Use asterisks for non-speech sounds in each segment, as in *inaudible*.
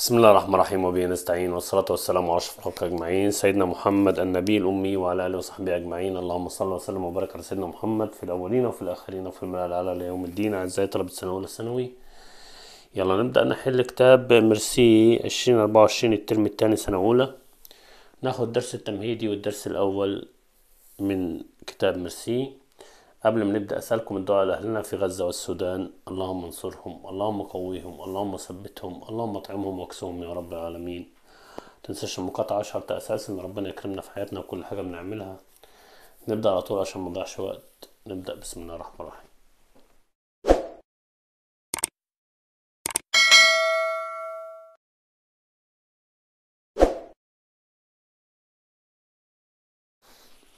بسم الله الرحمن الرحيم وبه نستعين والصلاة والسلام على أشرف الخلق أجمعين سيدنا محمد النبي الأمي وعلى آله وصحبه أجمعين اللهم صل وسلم وبارك على سيدنا محمد في الأولين وفي الآخرين وفي الملأ الأعلى ليوم الدين أعزائي طلبة الثانوي يلا نبدأ نحل كتاب مرسي 2024 الترم الثاني سنة أولى ناخد درس التمهيدي والدرس الأول من كتاب مرسي قبل ما نبدأ أسألكم الدعاء لأهلنا في غزة والسودان اللهم انصرهم اللهم قويهم اللهم ثبتهم اللهم اطعمهم واكسهم يا رب العالمين تنساش المقاطعة شرط أساس إن ربنا يكرمنا في حياتنا وكل حاجة بنعملها نبدأ على طول عشان مضيعش وقت نبدأ بسم الله الرحمن الرحيم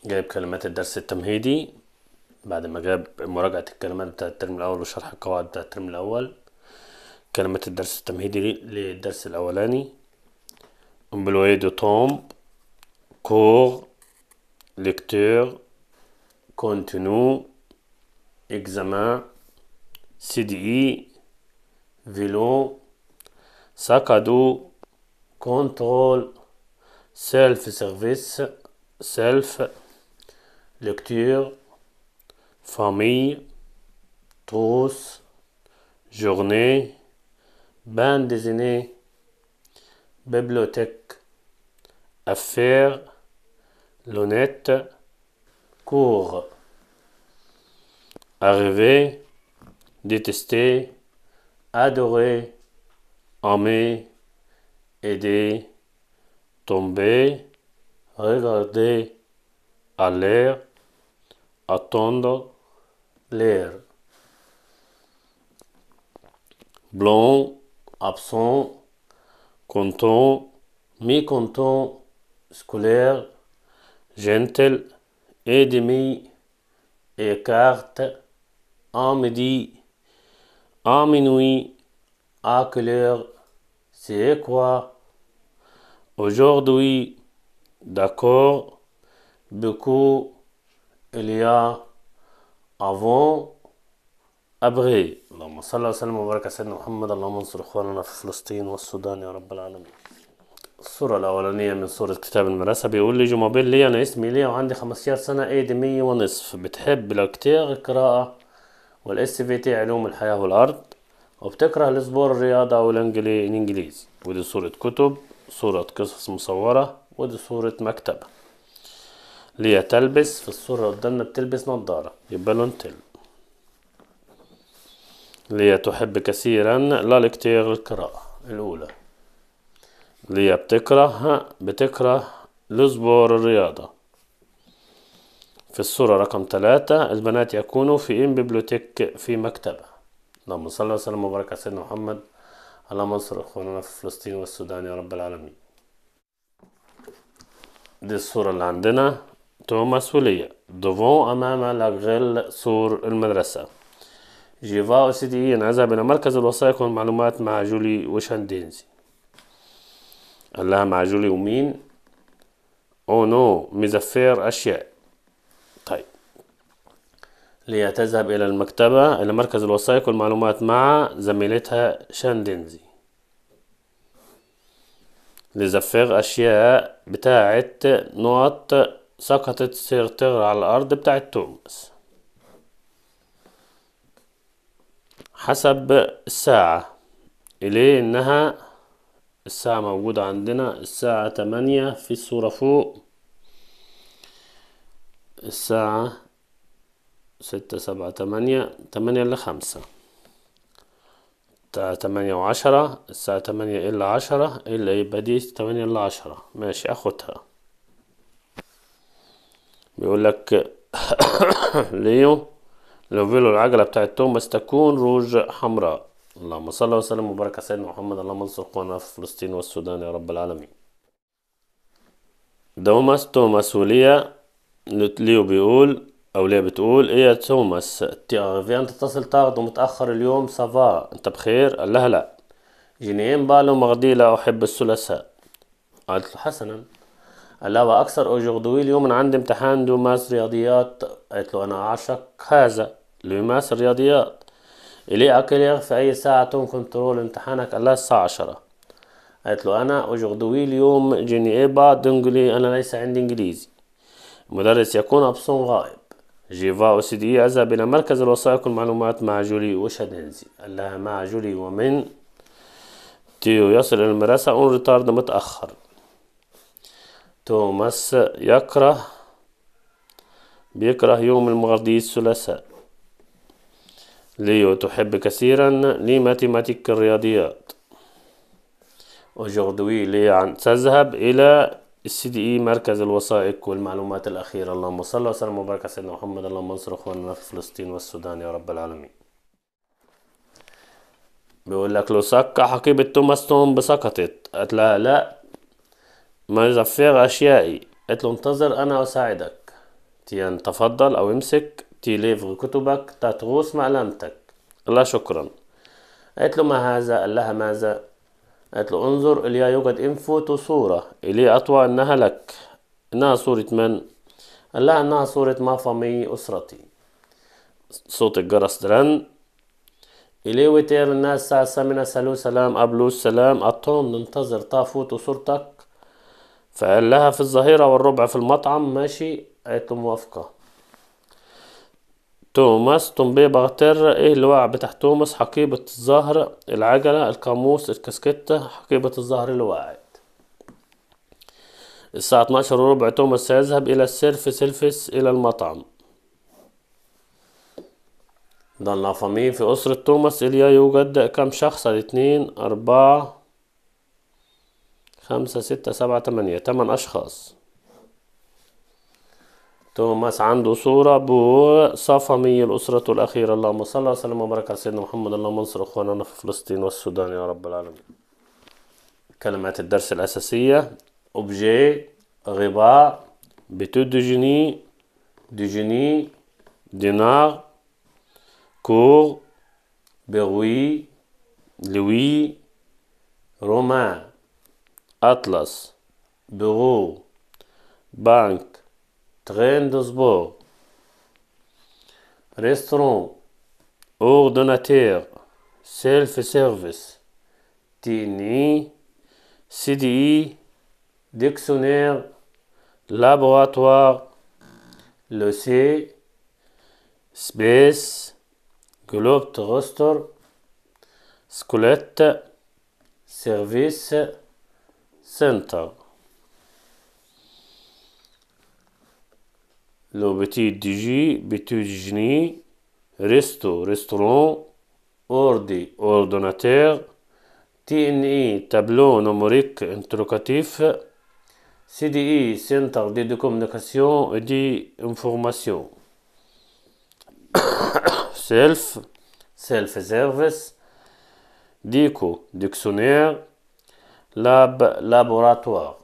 جايب كلمات الدرس التمهيدي بعد ما جاب مراجعة الكلمات بتاع الترم الأول وشرح القواعد بتاع الترم الأول كلمات الدرس التمهيدي للدرس الأولاني امبلوي دو توم كور لكتور كونتينو اكزامان سي دي sac à dos contrôle سيلف service self famille, tous, journée, bain désigné, bibliothèque, affaires, l'honnête, cours, arriver, détester, adorer, aimer, aider, tomber, regarder, aller, attendre, Blanc, absent, content, mécontent, scolaire, gentil, et demi, écarte, en midi, en minuit, à quelle heure, c'est quoi, aujourd'hui, d'accord, beaucoup, il y a افون ابغي اللهم صل وسلم وبارك على سيدنا محمد اللهم انصر اخواننا في فلسطين والسودان يا رب العالمين الصورة الأولانية من صورة كتاب المدرسة بيقول لي جوموبيل لي أنا اسمي لي وعندي 15 سنة ايدي مية ونصف بتحب كتير القراءة والاس في تي علوم الحياة والأرض وبتكره الاسبور الرياضة والإنجليزي ودي صورة كتب صورة قصص مصورة ودي صورة مكتبة ليه تلبس في الصورة قدامنا بتلبس نظارة يبقى لون تل ليا تحب كثيرا لا لكتير القراءة الأولى ليا بتكره بتكره لزبور الرياضة في الصورة رقم ثلاثة البنات يكونوا في إن بيبليوتيك في مكتبة اللهم صل وسلم وبارك على سيدنا محمد على مصر إخواننا في فلسطين والسودان يا رب العالمين دي الصورة اللي عندنا توماس وليا دوفون أمام لاغريل سور المدرسة جيفا أوسيدي نذهب إلى مركز الوثائق والمعلومات مع جولي وشاندينزي قال لها مع جولي ومين أو نو مزفير أشياء طيب ليا تذهب إلى المكتبة إلى مركز الوثائق والمعلومات مع زميلتها شاندينزي لزفير أشياء بتاعت نقط سقطت سيرتغ على الأرض بتاعت توماس حسب الساعة إليه إنها الساعة موجودة عندنا الساعة تمانية في الصورة فوق الساعة ستة سبعة تمانية تمانية إلا خمسة تمانية وعشرة الساعة تمانية إلا عشرة إلا يبقى إيه؟ دي تمانية إلا عشرة ماشي أخدها بيقول لك *coughs* ليو لو فيلو العجلة بتاعت توماس تكون روج حمراء اللهم صل وسلم وبارك على سيدنا محمد اللهم انصر قوانا في فلسطين والسودان يا رب العالمين دوماس توماس وليا ليو بيقول او ليا بتقول ايه يا توماس فين تتصل تاخده متاخر اليوم سافا انت بخير قال لها لا جنيين بالو مغديلة احب الثلاثاء قالت له حسنا قال له واكثر اجوردوي اليوم عند عندي امتحان دو ماس رياضيات قالت له انا اعشق هذا لو ماس رياضيات الي أكل في اي ساعه تم كنترول امتحانك قال له الساعه عشرة قالت له انا اجوردوي اليوم جيني با دونجلي انا ليس عندي انجليزي المدرس يكون ابسون غائب جيفا أو سي دي اذهب إلى مركز الوثائق والمعلومات مع جولي وشادنزي قال لها مع جولي ومن تيو يصل إلى المدرسة أون ريتارد متأخر توماس يكره بيكره يوم المغردي الثلاثاء ليو تحب كثيرا لماتيماتيك الرياضيات aujourd'hui لي عن تذهب إلى السي دي اي مركز الوثائق والمعلومات الأخيرة اللهم صل وسلم وبارك على سيدنا محمد اللهم انصر إخواننا في فلسطين والسودان يا رب العالمين بيقول لك لو سك حقيبة توماس توم بسقطت قالت لها لا فيغ أشيائي قلت له انتظر أنا أساعدك تيان تفضل أو امسك تيليفر كتبك تتغوص قال لا شكرا قالت له ما هذا قال لها ماذا قالت له انظر إليا يوجد انفوتو صورة إلي أطوى أنها لك إنها صورة من قال لها إنها صورة ما فمي أسرتي صوت الجرس درن إلي ويتير الناس ساعة الثامنة سالو سلام أبلو السلام قطهم ننتظر تافوت صورتك فقال لها في الظهيرة والربع في المطعم ماشي قالت له موافقة توماس تومبي باغتر ايه اللي وقع بتاع توماس حقيبة الظهر العجلة القاموس الكاسكتة حقيبة الظهر اللي وقعت الساعة 12 وربع توماس سيذهب إلى السيرف سيلفس إلى المطعم ضلنا فاهمين في أسرة توماس إليا يوجد كم شخص الاتنين أربعة خمسة ستة سبعة تمانية تمن أشخاص توماس عنده صورة بصفى مية الأسرة الأخيرة اللهم صل وسلم وبارك على سيدنا محمد اللهم انصر إخواننا في فلسطين والسودان يا رب العالمين كلمات الدرس الأساسية أوبجي غباء بتو دو جني دو جني دينار كور بروي لوي رومان Atlas, bureau, banque, train de sport, restaurant, ordinateur, self-service, TNI, CDI, dictionnaire, laboratoire, C, space, globe toaster, squelette, service, سنتر لو بتي دي جي بتو جني ريستو ريستورون اوردي اوردوناتير تي ان اي تابلو نوموريك انتروكاتيف سي دي اي سنتر دي دو كومونيكاسيون و دي انفورماسيون *coughs* سيلف سيلف سيرفيس ديكو ديكسونير lab laboratoire.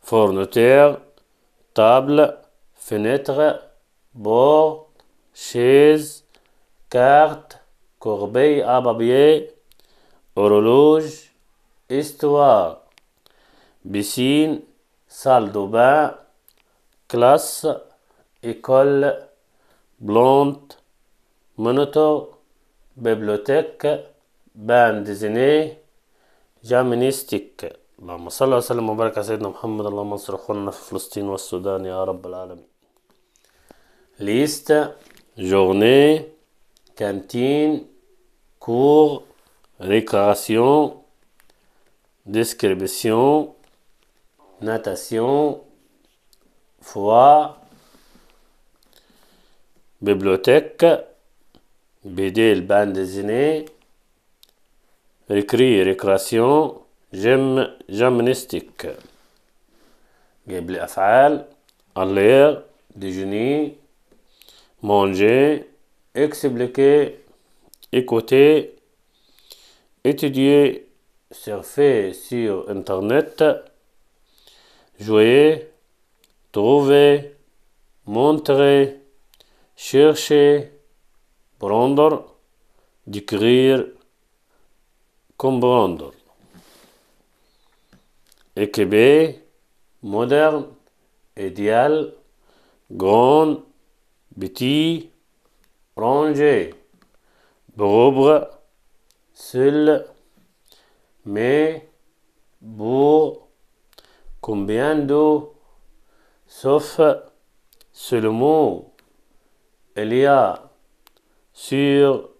Fourniture, table, fenêtre, bord, chaise, carte, corbeille à papier, horloge, histoire, piscine, salle de bain, classe, école, blonde, monotone, bibliothèque, بان ديزيني جامنيستيك اللهم صل وسلم وبارك على سيدنا محمد اللهم انصر اخواننا في فلسطين والسودان يا رب العالمين ليست جورني كانتين كور ريكراسيون ديسكريبسيون ناتاسيون فوا بيبلوتيك BD, الباند ديزيني écrit et récréation j'aime gymnastique. Gabriel afal, aller déjeuner manger expliquer écouter étudier surfer sur internet jouer trouver montrer chercher prendre décrire comprendre. Et Québec, moderne, idéal, grand, petit, rangé, pauvre, seul, mais pour combien d'eau, sauf seulement, il y a sur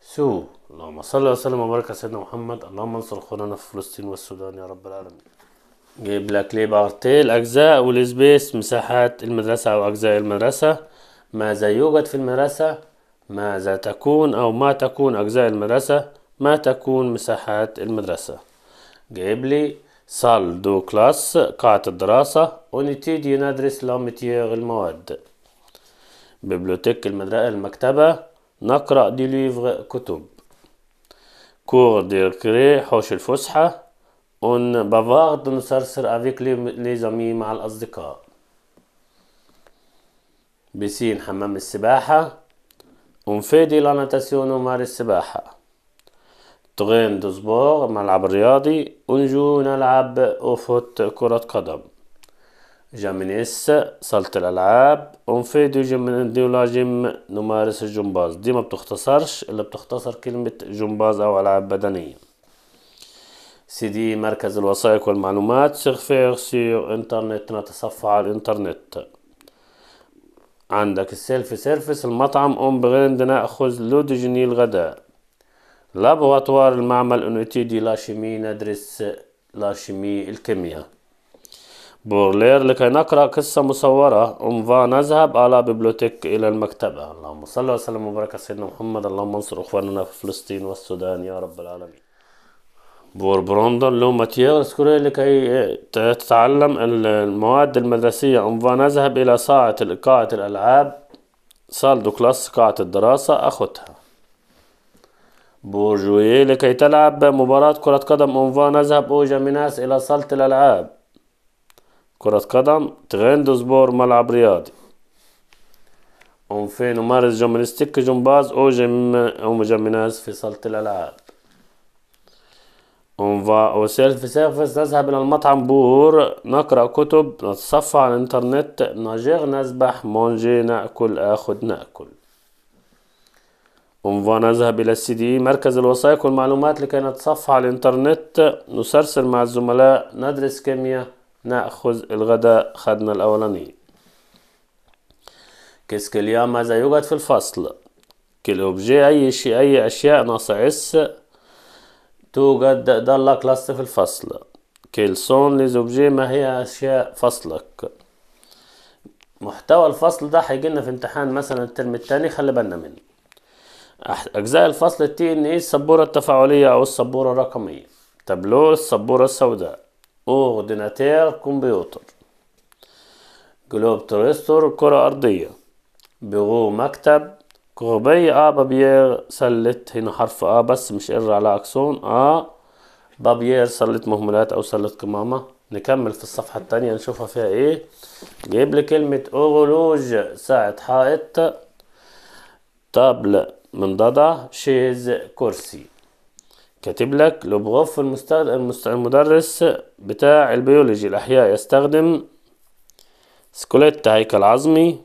sous. اللهم صل وسلم وبارك على سيدنا محمد اللهم انصر اخواننا في فلسطين والسودان يا رب العالمين جايب لك ليه بارتيه الاجزاء والسبيس مساحات المدرسه او اجزاء المدرسه ماذا يوجد في المدرسه ماذا تكون او ما تكون اجزاء المدرسه ما تكون مساحات المدرسه جايب لي سال دو كلاس قاعة الدراسة ونبتدي ندرس لامتيغ المواد ببلوتيك المدرسة المكتبة نقرأ دي ليفغ كتب كور دير كري حوش الفسحة اون بافار نصرصر نسرسر افيك لي زامي مع الأصدقاء بسين حمام السباحة اون في دي لاناتاسيون و مار السباحة تغين دو سبور ملعب رياضي جو نلعب أو فوت كرة قدم جامينيس صالة الألعاب في دو جيم دو لا جيم نمارس الجمباز دي ما بتختصرش إلا بتختصر كلمة جمباز أو ألعاب بدنية سيدي مركز الوثائق والمعلومات سيرفير سيغ انترنت نتصفح على الانترنت عندك السيلفي سيرفيس المطعم اون بريند ناخذ لو جيني الغداء لابواتوار المعمل دي لا لاشيمي ندرس لاشيمي الكيمياء بورلير لكي نقرأ قصة مصورة أمضى نذهب على بيبلوتيك إلى المكتبة اللهم صل وسلم وبارك على سيدنا محمد اللهم انصر إخواننا في فلسطين والسودان يا رب العالمين بور بروندون لو ماتيير سكوري لكي تتعلم المواد المدرسية أمضى نذهب إلى ساعة قاعة الألعاب سال دو كلاس قاعة الدراسة أخذها جويي لكي تلعب مباراة كرة قدم أنفا نذهب أوجا جاميناس إلى صالة الألعاب كرة قدم سبور ملعب رياضي فين ومارس جمالستيك جمباز أو جم أو مجمناز في صالة الألعاب On فا او self سيرفيس نذهب إلى المطعم بور نقرأ كتب نتصفى على الإنترنت نجيغ نسبح مونجي نأكل آخد نأكل On فا نذهب إلى السي دي مركز الوثائق والمعلومات لكي نتصفى على الإنترنت نسرسل مع الزملاء ندرس كيمياء نأخذ الغداء خدنا الأولاني كيسك اليوم ماذا يوجد في الفصل كل أوبجي أي شيء أي أشياء ناقص إس توجد دالا كلاس في الفصل كل سون لزوبجي ما هي أشياء فصلك محتوى الفصل ده هيجيلنا في امتحان مثلا الترم التاني خلي بالنا منه أجزاء الفصل التين إن إيه السبورة التفاعلية أو السبورة الرقمية تابلو السبورة السوداء أورديناتير كمبيوتر جلوب تريستور كرة أرضية بيرو مكتب كوبي آ بابيير سلة هنا حرف آ بس مش قر على أكسون آ بابيير سلة مهملات أو سلة قمامة نكمل في الصفحة التانية نشوفها فيها إيه جيب لي كلمة أورولوج ساعة حائط من منضدة شيز كرسي كاتب لك لوبغوف المدرس بتاع البيولوجي الأحياء يستخدم سكوليت هيكل عظمي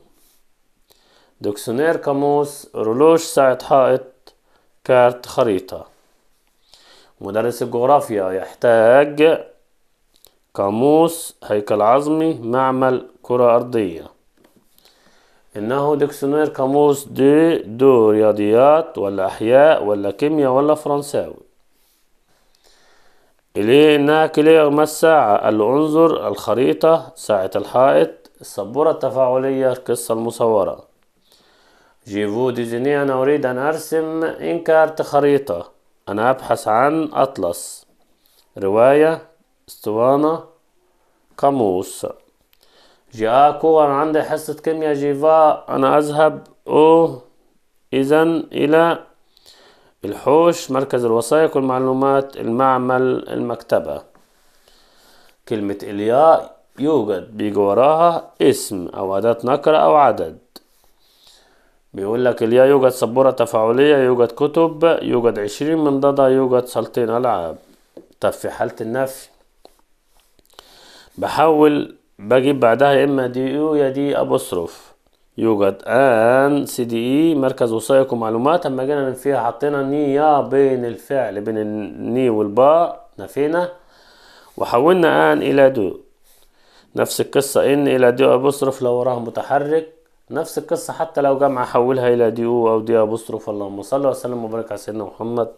دكسونير قاموس رولوش ساعة حائط كارت خريطة مدرس الجغرافيا يحتاج قاموس هيكل عظمي معمل كرة أرضية إنه دكسونير قاموس دي دو رياضيات ولا أحياء ولا كيمياء ولا فرنساوي إليه إنها كلير ما الساعة قال له انظر الخريطة ساعة الحائط السبورة التفاعلية القصة المصورة جيفو ديزيني أنا أريد أن أرسم إنكارت خريطة أنا أبحث عن أطلس رواية اسطوانة قاموس جاكو أنا عندي حصة كيمياء جيفا أنا أذهب أو إذا إلى الحوش مركز الوثائق والمعلومات المعمل المكتبة كلمة إلياء يوجد بيجي وراها اسم أو أداة نقر أو عدد بيقول لك الياء يوجد سبورة تفاعلية يوجد كتب يوجد عشرين منضدة يوجد صالتين ألعاب طب في حالة النفي بحول بجيب بعدها يا إما دي يو يا دي أبوستروف يوجد ان سي دي اي مركز وثائق ومعلومات اما جينا فيها حطينا يا بين الفعل بين الني والباء نفينا وحولنا ان الى دو نفس القصة ان الى دي ابوستروف لو وراها متحرك نفس القصة حتى لو جمع حولها الى دي او او دي ابوستروف اللهم صل وسلم وبارك على سيدنا محمد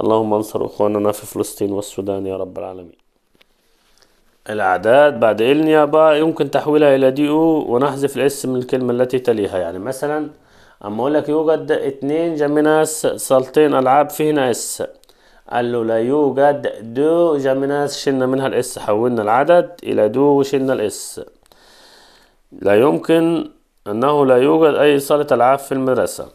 اللهم انصر اخواننا في فلسطين والسودان يا رب العالمين الأعداد بعد النيابة يمكن تحويلها إلى دي أو ونحذف الاس من الكلمة التي تليها يعني مثلا أما أقول لك يوجد اتنين جميناس صالتين ألعاب فيهن اس قال له لا يوجد دو جميناس شلنا منها الاس حولنا العدد إلى دو وشلنا الاس لا يمكن أنه لا يوجد أي صالة ألعاب في المدرسة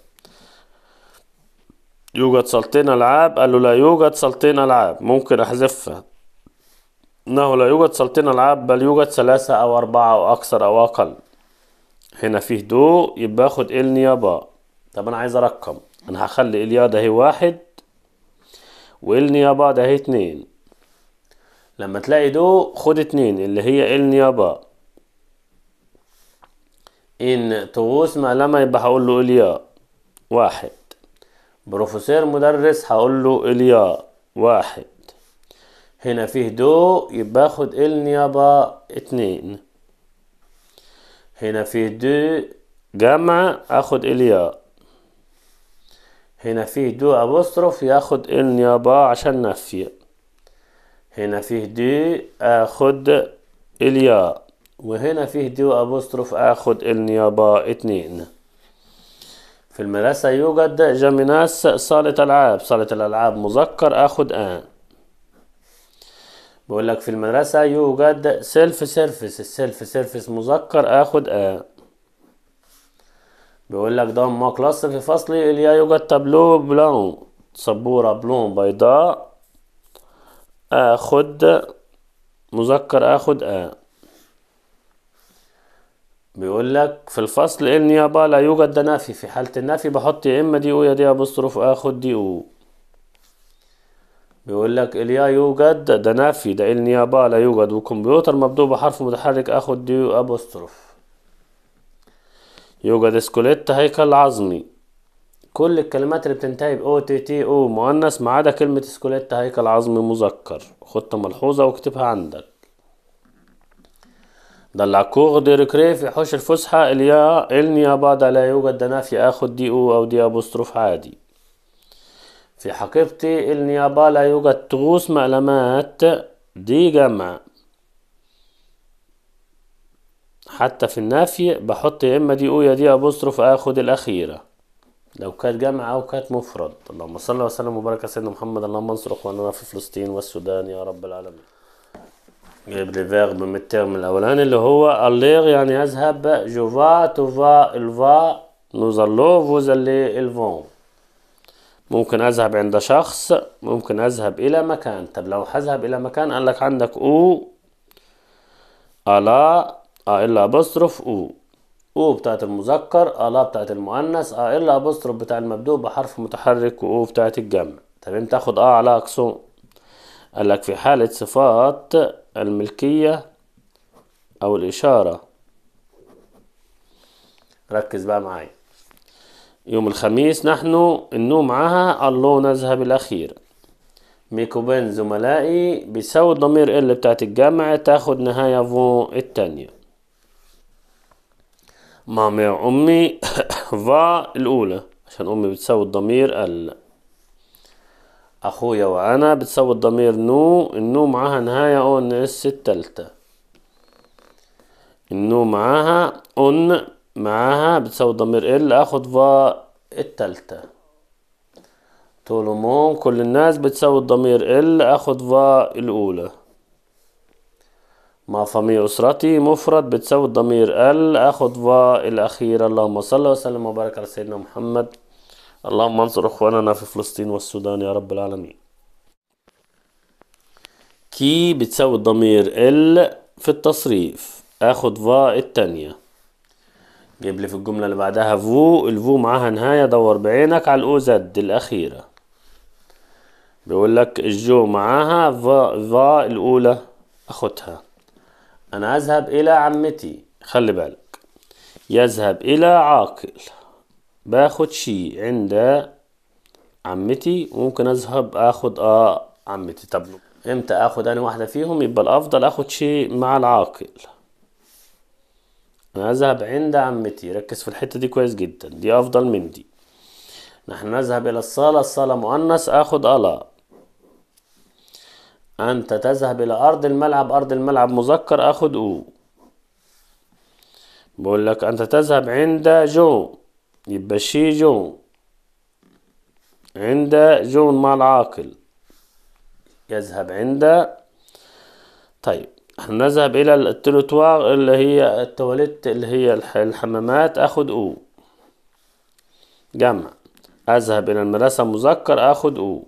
يوجد صالتين ألعاب قال له لا يوجد صالتين ألعاب ممكن أحذفها انه لا يوجد سلطين العاب بل يوجد ثلاثة او اربعة او اكثر او اقل هنا فيه دو يبقى اخد ال نيابة طب انا عايز ارقم انا هخلي اليا ده هي واحد وال نيابة ده هي اتنين لما تلاقي دو خد اتنين اللي هي ال نيابة ان ما لما يبقى هقول له اليا واحد بروفيسور مدرس هقول له اليا واحد هنا فيه دو يبقى اخد ال نيابة اتنين هنا فيه دو جمع اخد الياء هنا فيه دو ابوستروف ياخد ال نيابة عشان نفي هنا فيه دو اخد الياء وهنا فيه دو ابوستروف اخد ال نيابة اتنين في المدرسة يوجد جيمناس صالة العاب صالة الالعاب مذكر اخد ان آه. بقول لك في المدرسة يوجد سيلف سيرفيس السيلف سيرفيس مذكر اخد آ بيقول لك ما كلاس في فصل اليا يوجد تابلو بلون سبورة بلون بيضاء اخد مذكر اخد آ بيقول لك في الفصل النيابة لا يوجد ده نفي في حالة النفي بحط يا اما دي او يا دي ابوستروف اخد دي او بيقول لك اليا يوجد ده نفي ده النيابة لا يوجد وكمبيوتر مبدوء بحرف متحرك اخد دي ابوستروف يوجد سكوليت هيكل عظمي كل الكلمات اللي بتنتهي ب او تي تي او مؤنث ما عدا كلمة سكوليت هيكل عظمي مذكر خدها ملحوظة واكتبها عندك ده العكور دي ريكري في حوش الفسحة اليا النيابة ده لا يوجد ده نفي اخد دي او او دي ابوستروف عادي في حقيبتي النيابة لا يوجد تغوص معلومات دي جمع حتى في النفي بحط يا اما دي او يا دي ابوستروف اخد الاخيره لو كانت جمع او كانت مفرد اللهم صل وسلم وبارك على سيدنا محمد اللهم انصر اخواننا في فلسطين والسودان يا رب العالمين جايب لي فيرب من الترم الاولاني اللي هو اللير يعني اذهب جوفا توفا الفا نوزالو فوزالي الفون ممكن أذهب عند شخص ممكن أذهب إلى مكان طب لو هذهب إلى مكان قال لك عندك أو ألا أ إلا بصرف أو أو بتاعت المذكر ألا بتاعت المؤنث أ إلا بصرف بتاع المبدوء بحرف متحرك وأو بتاعت الجمع طب أنت تاخد أ على عكسه قال لك في حالة صفات الملكية أو الإشارة ركز بقى معايا يوم الخميس نحن النوم معها الله نذهب الأخير ميكو بين زملائي بيساوي الضمير ال بتاعت الجامعة تاخد نهاية فو التانية مامي أمي *coughs* فا الأولى عشان أمي بتساوي الضمير ال أخويا وأنا بتساوي الضمير نو النو معاها نهاية أون اس التالتة النو معاها أون معاها بتساوي ضمير ال اخد فا التالتة طولمون كل الناس بتساوي الضمير ال اخد فا الاولى مع فمي أسرتي مفرد بتساوي الضمير ال أخد فا الأخيرة اللهم صل وسلم وبارك على سيدنا محمد اللهم انصر إخواننا في فلسطين والسودان يا رب العالمين كي بتساوي الضمير ال في التصريف أخد فا التانية جيب لي في الجملة اللي بعدها فو الفو معاها نهاية دور بعينك على الأو زد الأخيرة بيقول لك الجو معاها فا فا الأولى أخدها أنا أذهب إلى عمتي خلي بالك يذهب إلى عاقل باخد شي عند عمتي وممكن أذهب أخد آه عمتي طب إمتى أخد أنا واحدة فيهم يبقى الأفضل أخد شي مع العاقل نذهب عند عمتي ركز في الحتة دي كويس جدا دي أفضل من دي نحن نذهب إلى الصالة الصالة مؤنث آخد ألا أنت تذهب إلى أرض الملعب أرض الملعب مذكر آخد أو بقول لك أنت تذهب عند جو يبقى شي جو عند جون مع العاقل يذهب عند طيب نذهب الى التلوتوار اللي هي التواليت اللي هي الحمامات اخد او جمع اذهب الى المدرسة مذكر اخد او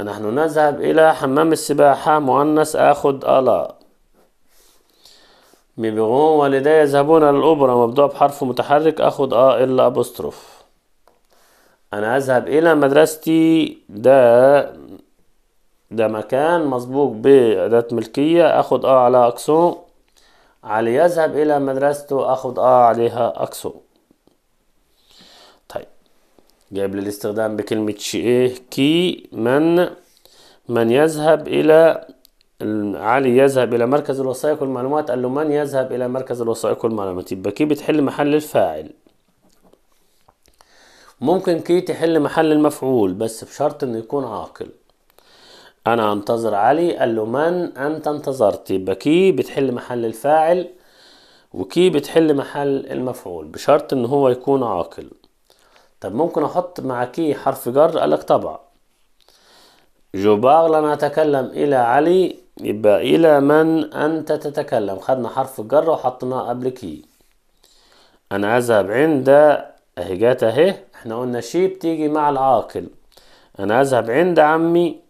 نحن نذهب الى حمام السباحة مؤنث اخد الا ببغون والدي يذهبون الى الاوبرا مبدوع بحرف متحرك اخد ا الا ابوستروف انا اذهب الى مدرستي ده ده مكان مسبوق بأداة ملكية أخد أ آه على أكسو علي يذهب إلى مدرسته أخد أ آه عليها أكسو طيب جايب لي الاستخدام بكلمة شيء إيه، كي من من يذهب إلى علي يذهب إلى مركز الوثائق والمعلومات قال له من يذهب إلى مركز الوثائق والمعلومات يبقى كي بتحل محل الفاعل ممكن كي تحل محل المفعول بس بشرط إنه يكون عاقل أنا أنتظر علي قال له من أنت انتظرت يبقى كي بتحل محل الفاعل وكي بتحل محل المفعول بشرط إن هو يكون عاقل طب ممكن أحط مع كي حرف جر قال لك طبعا جو باغل لن أتكلم إلى علي يبقى إلى من أنت تتكلم خدنا حرف الجر وحطيناه قبل كي أنا أذهب عند أهي جات أهي إحنا قلنا شي بتيجي مع العاقل أنا أذهب عند عمي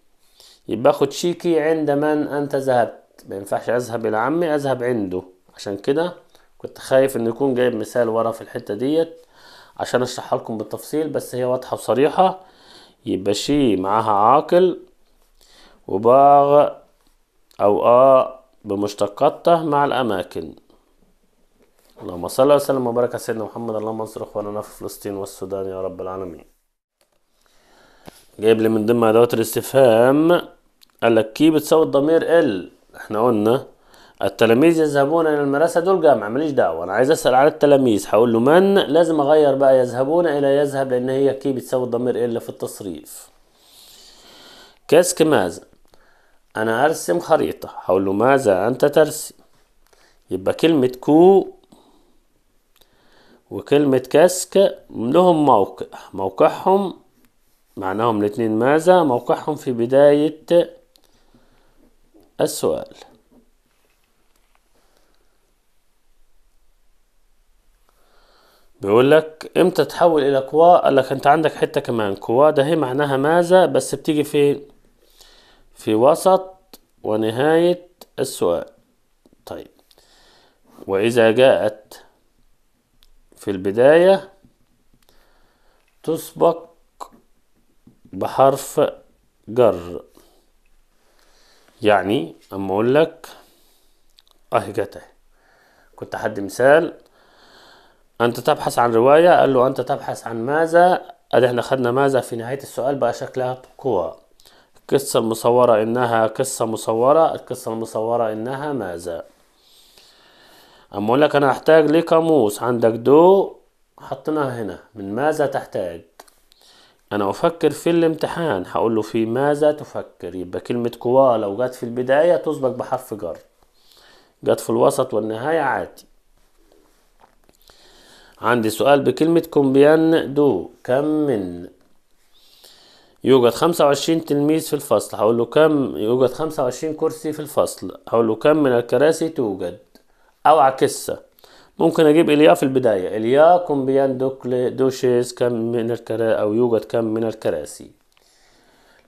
يبقى اخد شيكي عند من انت ذهبت ما ينفعش اذهب الى عمي اذهب عنده عشان كده كنت خايف ان يكون جايب مثال ورا في الحته ديت عشان اشرحها لكم بالتفصيل بس هي واضحه وصريحه يبقى شي معاها عاقل وباغ او آ بمشتقاته مع الاماكن اللهم صل وسلم وبارك على سيدنا محمد اللهم انصر اخواننا في فلسطين والسودان يا رب العالمين جايب لي من ضمن ادوات الاستفهام قال لك كي بتساوي الضمير ال احنا قلنا التلاميذ يذهبون الى المدرسه دول جمع ماليش دعوه انا عايز اسال على التلاميذ هقول له من لازم اغير بقى يذهبون الى يذهب لان هي كي بتساوي الضمير ال في التصريف كاسك ماذا انا ارسم خريطه هقول له ماذا انت ترسم يبقى كلمه كو وكلمه كاسك لهم موقع موقعهم معناهم الاثنين ماذا موقعهم في بداية السؤال بيقول لك امتى تحول الى كوا قال لك انت عندك حته كمان كوا ده هي معناها ماذا بس بتيجي فين في وسط ونهايه السؤال طيب واذا جاءت في البدايه تسبق بحرف جر يعني اما اقول لك اهي جت كنت حد مثال انت تبحث عن روايه قال له انت تبحث عن ماذا قال احنا خدنا ماذا في نهايه السؤال بقى شكلها قوى القصه المصوره انها قصه مصوره القصه المصوره انها ماذا اما اقول لك انا احتاج لقاموس عندك دو حطيناها هنا من ماذا تحتاج انا افكر في الامتحان هقول له في ماذا تفكر يبقى كلمة كوا لو جت في البداية تسبق بحرف جر جت في الوسط والنهاية عادي عندي سؤال بكلمة كومبيان دو كم من يوجد خمسة وعشرين تلميذ في الفصل هقول له كم يوجد خمسة وعشرين كرسي في الفصل هقول له كم من الكراسي توجد أو عكسها ممكن اجيب اليا في البداية اليا كومبيان دوشيز كم من الكرا او يوجد كم من الكراسي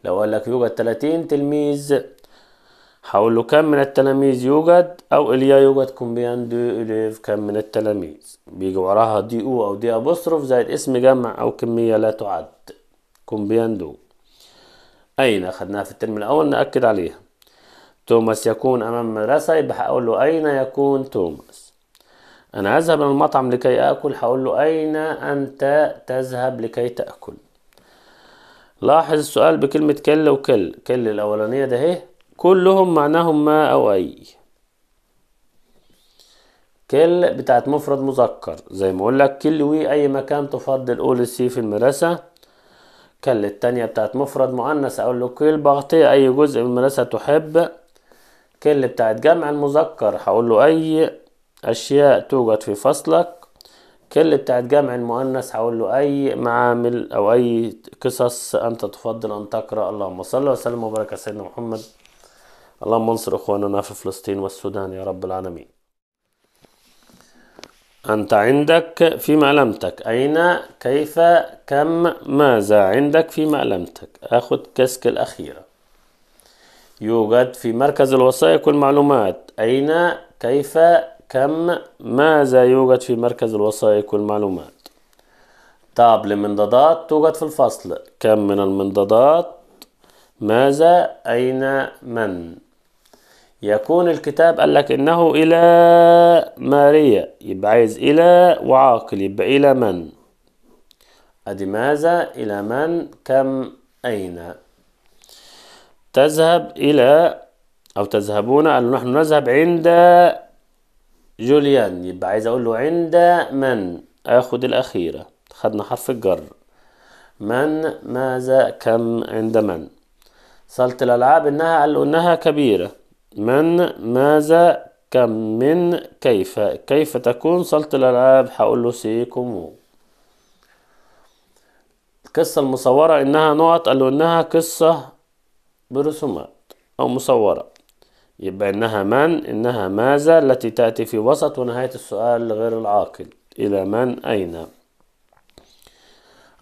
لو قال لك يوجد 30 تلميذ هقول له كم من التلاميذ يوجد او اليا يوجد كومبيان دو اليف كم من التلاميذ بيجي وراها دي او او دي ابوستروف زائد اسم جمع او كمية لا تعد كومبيان دو اين اخدناها في الترم الاول نأكد عليها توماس يكون امام مدرسة يبقى هقول له اين يكون توماس أنا أذهب إلى المطعم لكي آكل هقول له أين أنت تذهب لكي تأكل لاحظ السؤال بكلمة كل وكل كل الأولانية ده إيه كلهم معناهم ما أو أي كل بتاعت مفرد مذكر زي ما اقول لك كل وي اي مكان تفضل أول السي في المدرسة كل التانية بتاعت مفرد مؤنث اقول له كل بغطية اي جزء من المدرسة تحب كل بتاعت جمع المذكر هقول له اي أشياء توجد في فصلك كل بتاعت جمع المؤنث هقول له أي معامل أو أي قصص أنت تفضل أن تقرأ اللهم صل وسلم وبارك على سيدنا محمد اللهم انصر إخواننا في فلسطين والسودان يا رب العالمين أنت عندك في مألمتك أين كيف كم ماذا عندك في مألمتك أخذ كسك الأخيرة يوجد في مركز الوثائق والمعلومات أين كيف كم ماذا يوجد في مركز الوثائق والمعلومات طاب لمنضدات توجد في الفصل كم من المنضدات ماذا أين من يكون الكتاب قال لك إنه إلى ماريا يبقى عايز إلى وعاقل يبقى إلى من أدي ماذا إلى من كم أين تذهب إلى أو تذهبون قالوا نحن نذهب عند جوليان يبقى عايز اقول له عند من اخد الاخيره خدنا حرف الجر من ماذا كم عند من صاله الالعاب انها انها كبيره من ماذا كم من كيف كيف تكون صاله الالعاب هقول له كومو القصه المصوره انها نقط قال له انها قصه برسومات او مصوره يبقى إنها من إنها ماذا التي تأتي في وسط ونهاية السؤال لغير العاقل إلى من أين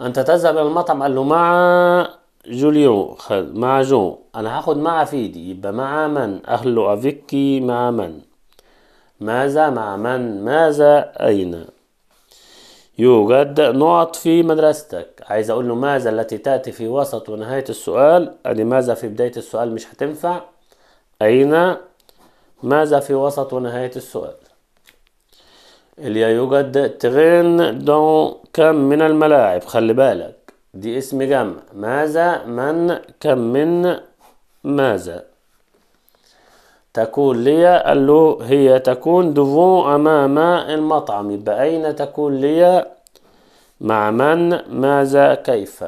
أنت تذهب إلى المطعم قال له مع جوليو خل مع جو أنا هاخد مع فيدي يبقى مع من أهل أفيكي مع من ماذا مع من ماذا أين يوجد نقط في مدرستك عايز أقول له ماذا التي تأتي في وسط ونهاية السؤال أدي ماذا في بداية السؤال مش هتنفع أين ماذا في وسط ونهاية السؤال اللي يوجد ترين دون كم من الملاعب خلي بالك دي اسم جمع ماذا من كم من ماذا تكون لي قال له هي تكون دفون أمام المطعم يبقى أين تكون لي مع من ماذا كيف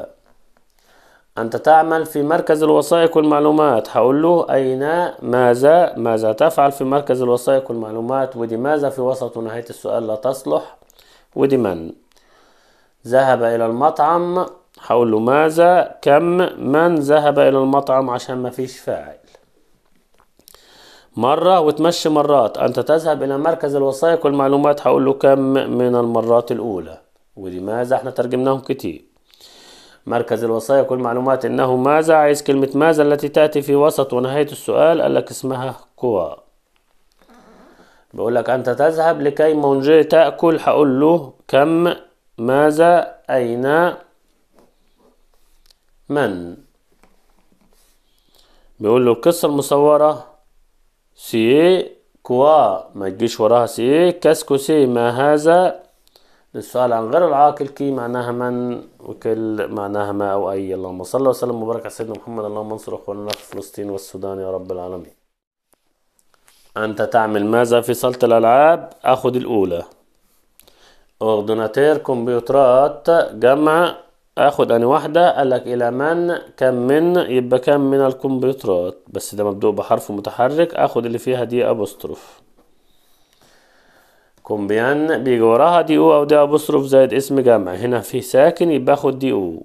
أنت تعمل في مركز الوثائق والمعلومات هقول له أين ماذا ماذا تفعل في مركز الوثائق والمعلومات ودي ماذا في وسط ونهاية السؤال لا تصلح ودي من ذهب إلى المطعم هقول له ماذا كم من ذهب إلى المطعم عشان مفيش فاعل مرة وتمشي مرات أنت تذهب إلى مركز الوثائق والمعلومات هقول له كم من المرات الأولى ولماذا احنا ترجمناهم كتير مركز الوصايا كل معلومات انه ماذا عايز كلمة ماذا التي تأتي في وسط ونهاية السؤال قال لك اسمها كوا بقول لك أنت تذهب لكي مونجي تأكل هقول له كم ماذا أين من بيقول له القصة المصورة سي كوا ما تجيش وراها سي كاسكو سي ما هذا السؤال عن غير العاقل كي معناها من وكل معناها ما أو أي اللهم صل وسلم وبارك على سيدنا محمد اللهم انصر إخواننا في فلسطين والسودان يا رب العالمين أنت تعمل ماذا في صالة الألعاب أخذ الأولى أوردوناتير كمبيوترات جمع اخد انا واحدة قالك الى من كم من يبقى كم من الكمبيوترات بس ده مبدوء بحرف متحرك اخد اللي فيها دي ابوستروف كومبيان بيان بيجي وراها دي او او ده بصرف زائد اسم جمع هنا في ساكن يبقى اخد دي او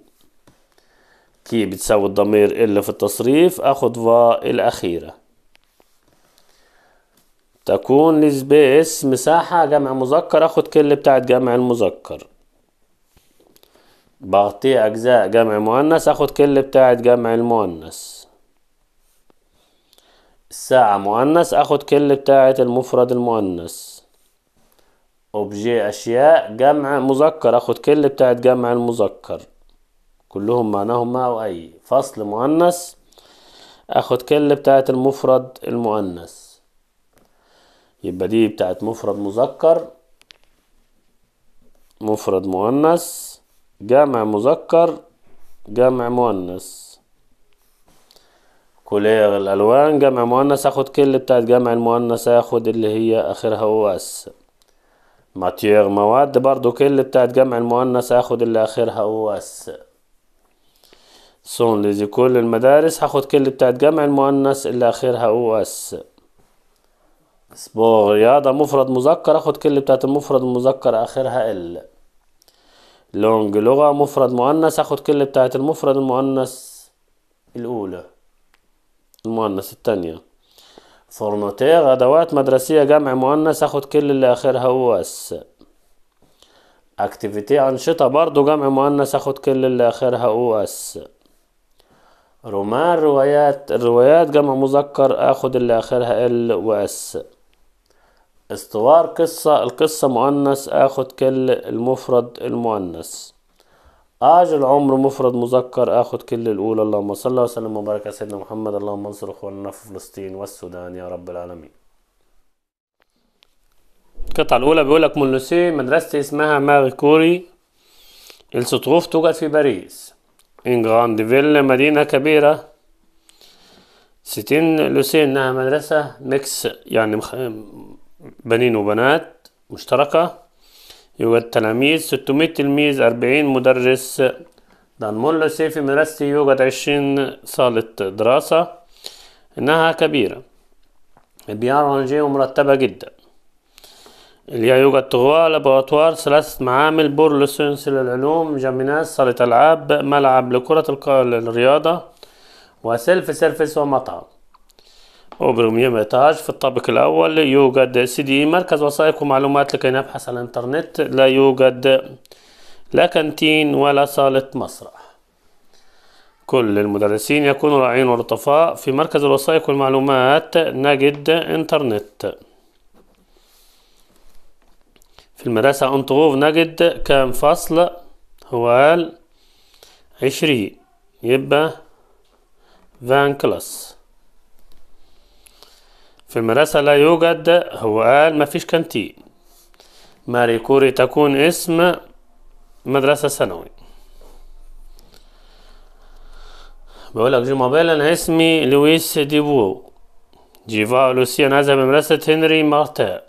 كي بتساوي الضمير اللي في التصريف اخد فا الاخيرة تكون لسبيس مساحة جمع مذكر اخد كل بتاعت جمع المذكر بغطي اجزاء جمع مؤنث اخد كل بتاعت جمع المؤنث الساعة مؤنث اخد كل بتاعت المفرد المؤنث اوبجي اشياء جمع مذكر اخد كل بتاعت جمع المذكر كلهم معناهم مع أي فصل مؤنث اخد كل بتاعت المفرد المؤنث يبقى دي بتاعت مفرد مذكر مفرد مؤنث جمع مذكر جمع مؤنث كلية الألوان جمع مؤنث اخد كل بتاعت جمع المؤنث اخد اللي هي اخرها اس ماتير مواد برضو كل بتاعت جمع المؤنث هاخد اللي اخرها اوس سون لزي كل المدارس هاخد كل بتاعت جمع المؤنث اللي اخرها اوس سبور رياضة مفرد مذكر اخد كل بتاعت المفرد المذكر اخرها ال لونج لغة مفرد مؤنث اخد كل بتاعت المفرد المؤنث الاولى المؤنث التانية فورنوتير أدوات مدرسية جمع مؤنث أخد كل اللي آخرها واس أكتيفيتي أنشطة برضو جمع مؤنث أخد كل اللي آخرها واس رومان روايات الروايات جمع مذكر آخد اللي آخرها ال وأس استوار قصة القصة مؤنث آخد كل المفرد المؤنث أجل عمر مفرد مذكر آخد كل الأولى اللهم صل وسلم وبارك على سيدنا محمد اللهم انصر إخواننا في فلسطين والسودان يا رب العالمين القطعة الأولى بيقول لك مونلوسي مدرستي اسمها ماري كوري السطوف توجد في باريس إن جراند فيل مدينة كبيرة ستين لوسي إنها مدرسة ميكس يعني بنين وبنات مشتركة يوجد التلاميذ 600 تلميذ 40 مدرس نضمن له في مدرستي يوجد 20 صالة دراسة إنها كبيرة رانجي ومرتبة جدا اللي يوجد تغوى لابوراتوار ثلاثة معامل بور لسنس للعلوم جاميناس صالة ألعاب ملعب لكرة الرياضة وسيلف سيرفيس ومطعم وبرمية متاج في الطابق الأول يوجد سي دي مركز وثائق ومعلومات لكي نبحث على الإنترنت لا يوجد لا كانتين ولا صالة مسرح كل المدرسين يكونوا رائعين ولطفاء في مركز الوثائق والمعلومات نجد إنترنت في المدرسة أنطغوف نجد كام فصل هو قال عشرين يبقى فان كلاس في المدرسة لا يوجد هو قال ما فيش كانتين ماري كوري تكون اسم مدرسة ثانوي بقول لك جيم أنا اسمي لويس ديبو جيفا لوسيان أذهب مدرسة هنري مارتا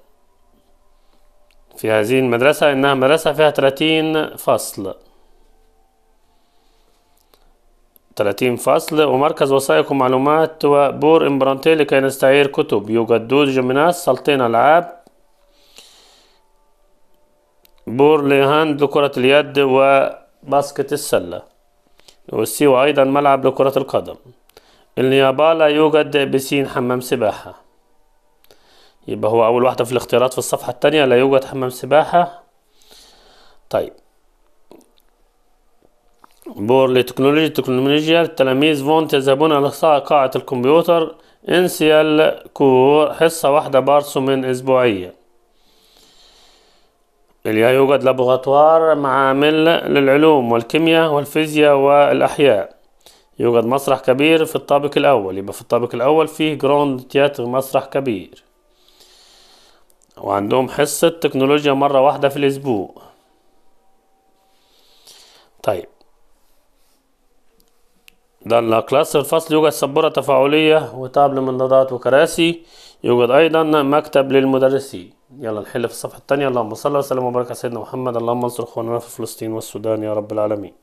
في هذه المدرسة إنها مدرسة فيها 30 فصل 30 فصل ومركز وثائق ومعلومات وبور إمبرانتي لكي نستعير كتب يوجد دود جيميناس سلطين ألعاب بور لهاند لكرة اليد وباسكت السلة وسيو أيضا ملعب لكرة القدم النيابالا يوجد بسين حمام سباحة يبقى هو أول واحدة في الاختيارات في الصفحة التانية لا يوجد حمام سباحة طيب بور لتكنولوجيا التكنولوجيا التلاميذ فون يذهبون إلى قاعة الكمبيوتر إنسيال كور حصة واحدة من أسبوعية اللي يوجد لابوغاتوار معامل للعلوم والكيمياء والفيزياء والأحياء يوجد مسرح كبير في الطابق الأول يبقى في الطابق الأول فيه جراند تياتر مسرح كبير وعندهم حصة تكنولوجيا مرة واحدة في الأسبوع طيب ده كلاس الفصل يوجد سبورة تفاعلية وطابل منضدات وكراسي يوجد أيضا مكتب للمدرسين يلا نحل في الصفحة الثانية اللهم صل وسلم وبارك على سيدنا محمد اللهم انصر اخواننا في فلسطين والسودان يا رب العالمين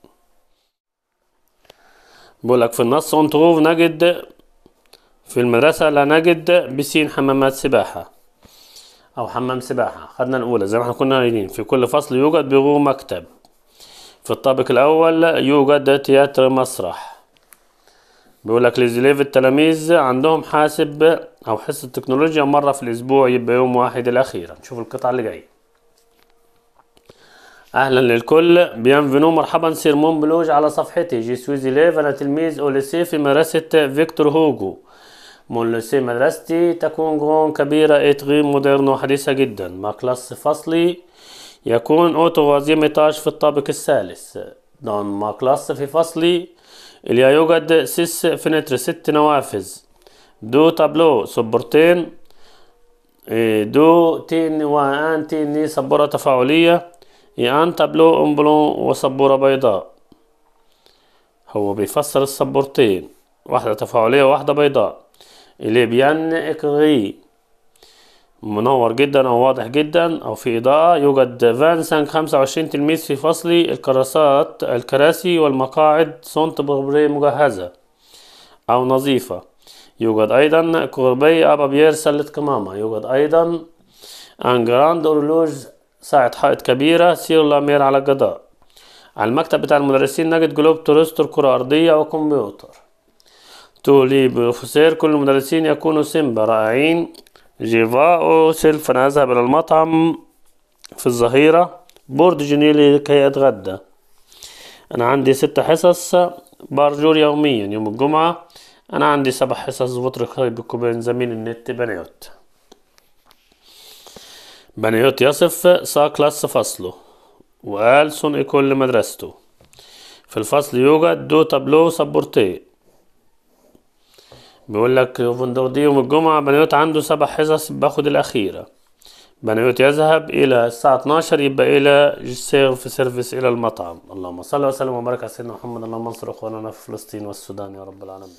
بقول لك في النص اون تروف نجد في المدرسة لا نجد بسين حمامات سباحة أو حمام سباحة خدنا الأولى زي ما احنا كنا قايلين في كل فصل يوجد بيرو مكتب في الطابق الأول يوجد تياتر مسرح بيقول لك للزليف التلاميذ عندهم حاسب او حصه تكنولوجيا مره في الاسبوع يبقى يوم واحد الاخيره نشوف القطعه اللي جايه اهلا للكل بيان فينو مرحبا سير مون بلوج على صفحتي جي سوي ليف انا تلميذ اوليسي في مدرسه فيكتور هوجو مون لوسي مدرستي تكون غون كبيرة اتغي مودرن وحديثة جدا ما كلاس فصلي يكون اوتوغازي ميتاج في الطابق الثالث دون ما كلاس في فصلي اللي يوجد سيس فنتر ست نوافذ دو تابلو سبورتين دو تين وان تين سبورة تفاعلية يان تابلو امبلون وسبورة بيضاء هو بيفسر السبورتين واحدة تفاعلية واحدة بيضاء اللي بيان اكغي منور جدا او واضح جدا او في اضاءة يوجد فان سانك 25 تلميذ في فصل الكراسات الكراسي والمقاعد سونت بغبري مجهزة او نظيفة يوجد ايضا كوربي ابا بيير سلة قمامة يوجد ايضا ان جراند اورلوج ساعة حائط كبيرة سير لامير على الجداء على المكتب بتاع المدرسين نجد جلوب تورستر كرة أرضية وكمبيوتر تولي بروفيسير كل المدرسين يكونوا سيمبا رائعين جيفاو سيلف أنا أذهب إلى المطعم في الظهيرة بورد جنيلي لكي أتغدى أنا عندي ست حصص بارجور يوميا يوم الجمعة أنا عندي سبع حصص وتر بكوبين زميل النت بنيوت بنيوت يصف سا كلاس فصله وقال سون إيكول لمدرسته في الفصل يوجد دو تابلو سبورتيه بيقول لك فندردي يوم الجمعة بنيوت عنده سبع حصص باخد الأخيرة بنيوت يذهب إلى الساعة 12 يبقى إلى سيرف سيرفيس إلى المطعم اللهم صل وسلم وبارك على سيدنا محمد اللهم انصر إخواننا في فلسطين والسودان يا رب العالمين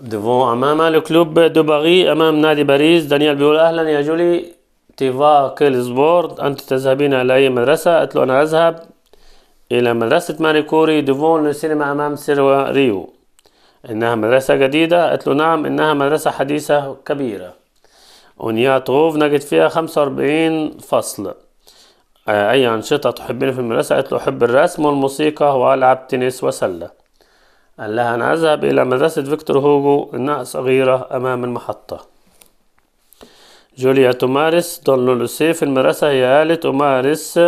ديفون أمام الكلوب دو باغي أمام نادي باريس دانيال بيقول أهلا يا جولي تيفا كيل سبورت أنت تذهبين إلى أي مدرسة قلت له أنا أذهب إلى مدرسة ماري كوري ديفون للسينما أمام سيروا ريو إنها مدرسة جديدة قالت له نعم إنها مدرسة حديثة كبيرة ونياتغوف نجد فيها خمسة وأربعين فصل آه، أي أنشطة تحبين في المدرسة قالت له أحب الرسم والموسيقى وألعب تنس وسلة قال لها أنا أذهب إلى مدرسة فيكتور هوجو إنها صغيرة أمام المحطة جوليا تمارس دون لوسي في المدرسة هي قالت أمارس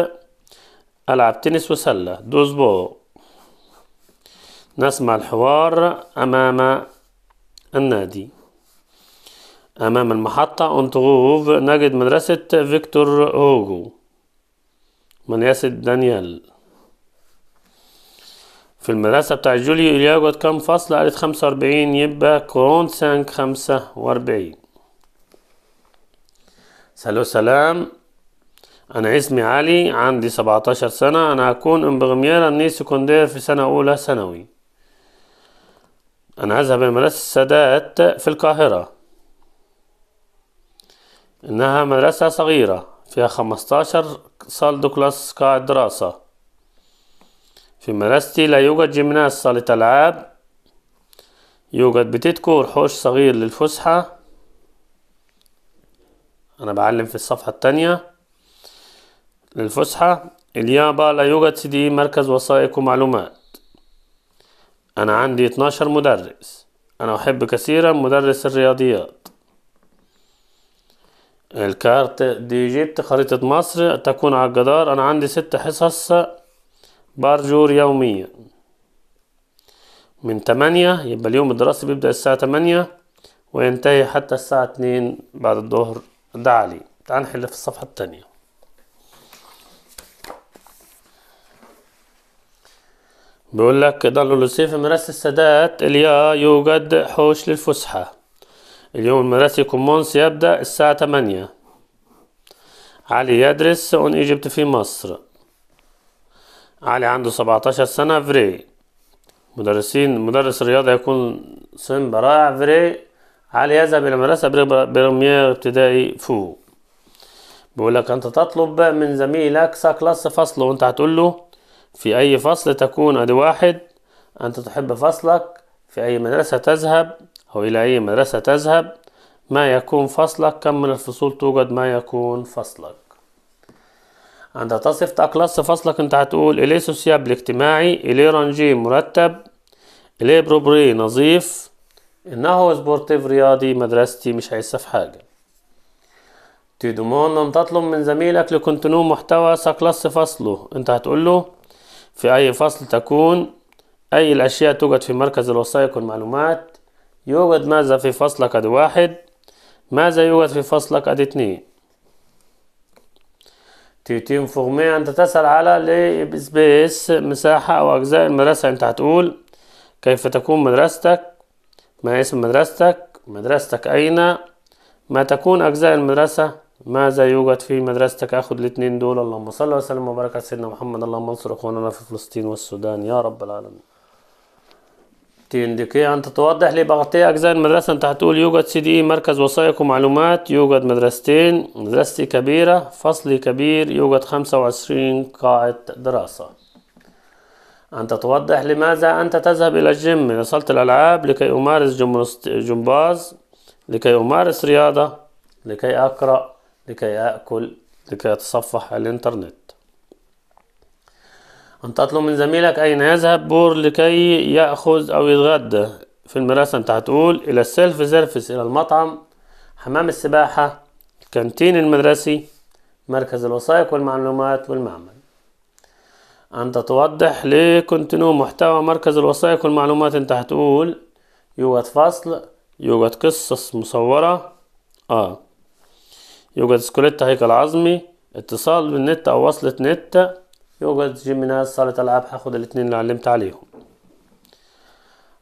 ألعب تنس وسلة دوزبو نسمع الحوار أمام النادي أمام المحطة أنتغوف نجد مدرسة فيكتور هوجو ياسد دانيال في المدرسة بتاع جوليو يوجد كم فصل قالت خمسة وأربعين يبقى كرون سانك خمسة وأربعين سلو سلام أنا اسمي علي عندي سبعتاشر سنة أنا هكون امبغميرا ني سكوندير في سنة أولى ثانوي أنا أذهب إلى مدرسة السادات في القاهرة إنها مدرسة صغيرة فيها خمستاشر صالة كلاس قاعة دراسة في مدرستي لا يوجد جيمناس صالة ألعاب يوجد بتيت كور حوش صغير للفسحة أنا بعلم في الصفحة التانية للفسحة اليابا لا يوجد سي دي مركز وثائق ومعلومات أنا عندي 12 مدرس أنا أحب كثيرا مدرس الرياضيات الكارت دي جبت خريطة مصر تكون على الجدار أنا عندي ست حصص بارجور يوميا من تمانية يبقى اليوم الدراسي بيبدأ الساعة تمانية وينتهي حتى الساعة اتنين بعد الظهر ده علي تعال نحل في الصفحة التانية بيقول لك ضل لوسيف مراسي السادات اليا يوجد حوش للفسحة اليوم المراسي كومونس يبدأ الساعة 8 علي يدرس اون ايجيبت في مصر علي عنده 17 سنة فري مدرسين مدرس الرياضة يكون سن براع فري علي يذهب إلى مدرسة برمير ابتدائي فو بيقول لك أنت تطلب من زميلك ساكلاس فصل وأنت هتقول له في أي فصل تكون أدي واحد أنت تحب فصلك في أي مدرسة تذهب أو إلى أي مدرسة تذهب ما يكون فصلك كم من الفصول توجد ما يكون فصلك عند تصف تأكلص فصلك أنت هتقول إليه سوسيابل اجتماعي إليه رانجي مرتب إليه بروبري نظيف إنه سبورتيف رياضي مدرستي مش عايزة في حاجة تدومون تطلب من زميلك لكنتنو محتوى سكلص فصله أنت هتقول له في أي فصل تكون أي الأشياء توجد في مركز الوثائق والمعلومات يوجد ماذا في فصلك أدي واحد ماذا يوجد في فصلك أدي اتنين تيتين تنفورمي أنت تسأل على سبيس مساحة أو أجزاء المدرسة أنت هتقول كيف تكون مدرستك ما اسم مدرستك مدرستك أين ما تكون أجزاء المدرسة ماذا يوجد في مدرستك اخذ الاثنين دول اللهم صل وسلم وبارك على سيدنا محمد اللهم انصر اخواننا في فلسطين والسودان يا رب العالمين انت توضح لي لبغطية أجزاء المدرسة أنت هتقول يوجد سي دي مركز وثائق ومعلومات يوجد مدرستين مدرستي كبيرة فصلي كبير يوجد خمسة وعشرين قاعة دراسة انت توضح لماذا أنت تذهب إلى الجيم صالة الألعاب لكي أمارس جمباز لكي أمارس رياضة لكي أقرأ لكي أكل لكي أتصفح الإنترنت أن تطلب من زميلك أين يذهب بور لكي يأخذ أو يتغدى في المراسة أنت هتقول إلى السيلف سيرفيس إلى المطعم حمام السباحة الكانتين المدرسي مركز الوثائق والمعلومات والمعمل أنت توضح لكونتينو محتوى مركز الوثائق والمعلومات أنت هتقول يوجد فصل يوجد قصص مصورة آه يوجد سكوليت هيكل عظمي اتصال بالنت او وصلة نت يوجد جيمناز صالة العاب هاخد الاتنين اللي علمت عليهم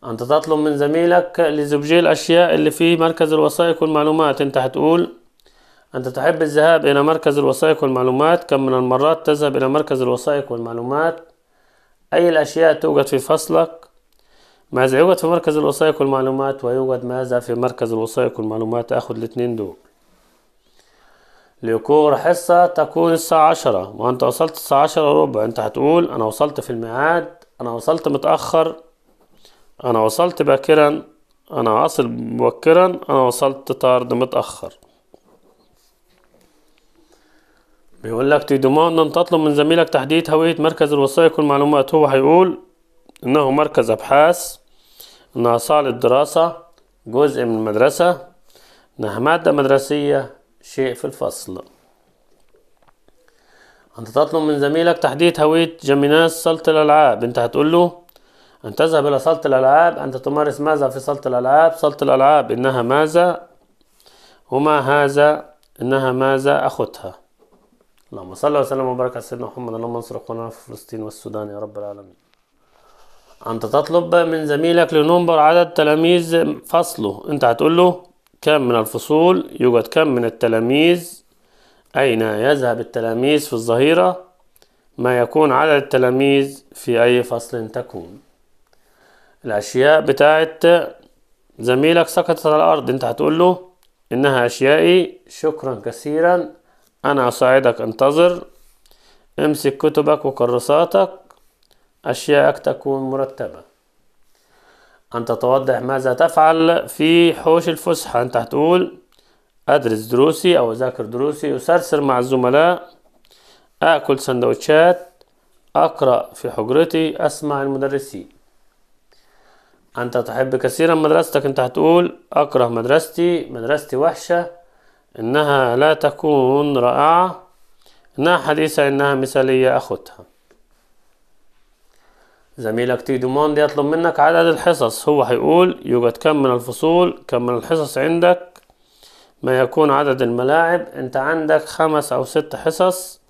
انت تطلب من زميلك لزبجي الاشياء اللي في مركز الوثائق والمعلومات انت هتقول انت تحب الذهاب الى مركز الوثائق والمعلومات كم من المرات تذهب الى مركز الوثائق والمعلومات اي الاشياء توجد في فصلك ماذا يوجد في مركز الوثائق والمعلومات ويوجد ماذا في مركز الوثائق والمعلومات اخذ الاتنين دول لكور حصة تكون الساعة عشرة ما انت وصلت الساعة عشرة وربع انت هتقول انا وصلت في الميعاد انا وصلت متأخر انا وصلت باكرا انا واصل مبكرا انا وصلت طارد متأخر بيقول لك تضمن ان تطلب من زميلك تحديد هوية مركز الوثائق والمعلومات هو هيقول انه مركز ابحاث انها صالة دراسة جزء من المدرسة انها مادة مدرسية شيء في الفصل أنت تطلب من زميلك تحديد هوية جيميناس صالة الألعاب أنت هتقول له أن تذهب إلى صالة الألعاب أنت تمارس ماذا في صالة الألعاب صالة الألعاب إنها ماذا وما هذا إنها ماذا أختها اللهم صل وسلم وبارك على سيدنا محمد اللهم انصر اخواننا في فلسطين والسودان يا رب العالمين أنت تطلب من زميلك لننبر عدد تلاميذ فصله أنت هتقول له كم من الفصول يوجد كم من التلاميذ أين يذهب التلاميذ في الظهيرة ما يكون عدد التلاميذ في أي فصل تكون الأشياء بتاعت زميلك سقطت على الأرض أنت هتقول له إنها أشيائي شكرا كثيرا أنا أساعدك انتظر امسك كتبك وكراساتك أشياءك تكون مرتبة أنت توضح ماذا تفعل في حوش الفسحة أنت هتقول أدرس دروسي أو أذاكر دروسي أسرسر مع الزملاء آكل سندوتشات أقرأ في حجرتي أسمع المدرسين أنت تحب كثيرا مدرستك أنت هتقول أكره مدرستي مدرستي وحشة إنها لا تكون رائعة إنها حديثة إنها مثالية أخذها زميلك تي دومون يطلب منك عدد الحصص هو هيقول يوجد كم من الفصول كم من الحصص عندك ما يكون عدد الملاعب انت عندك خمس او ست حصص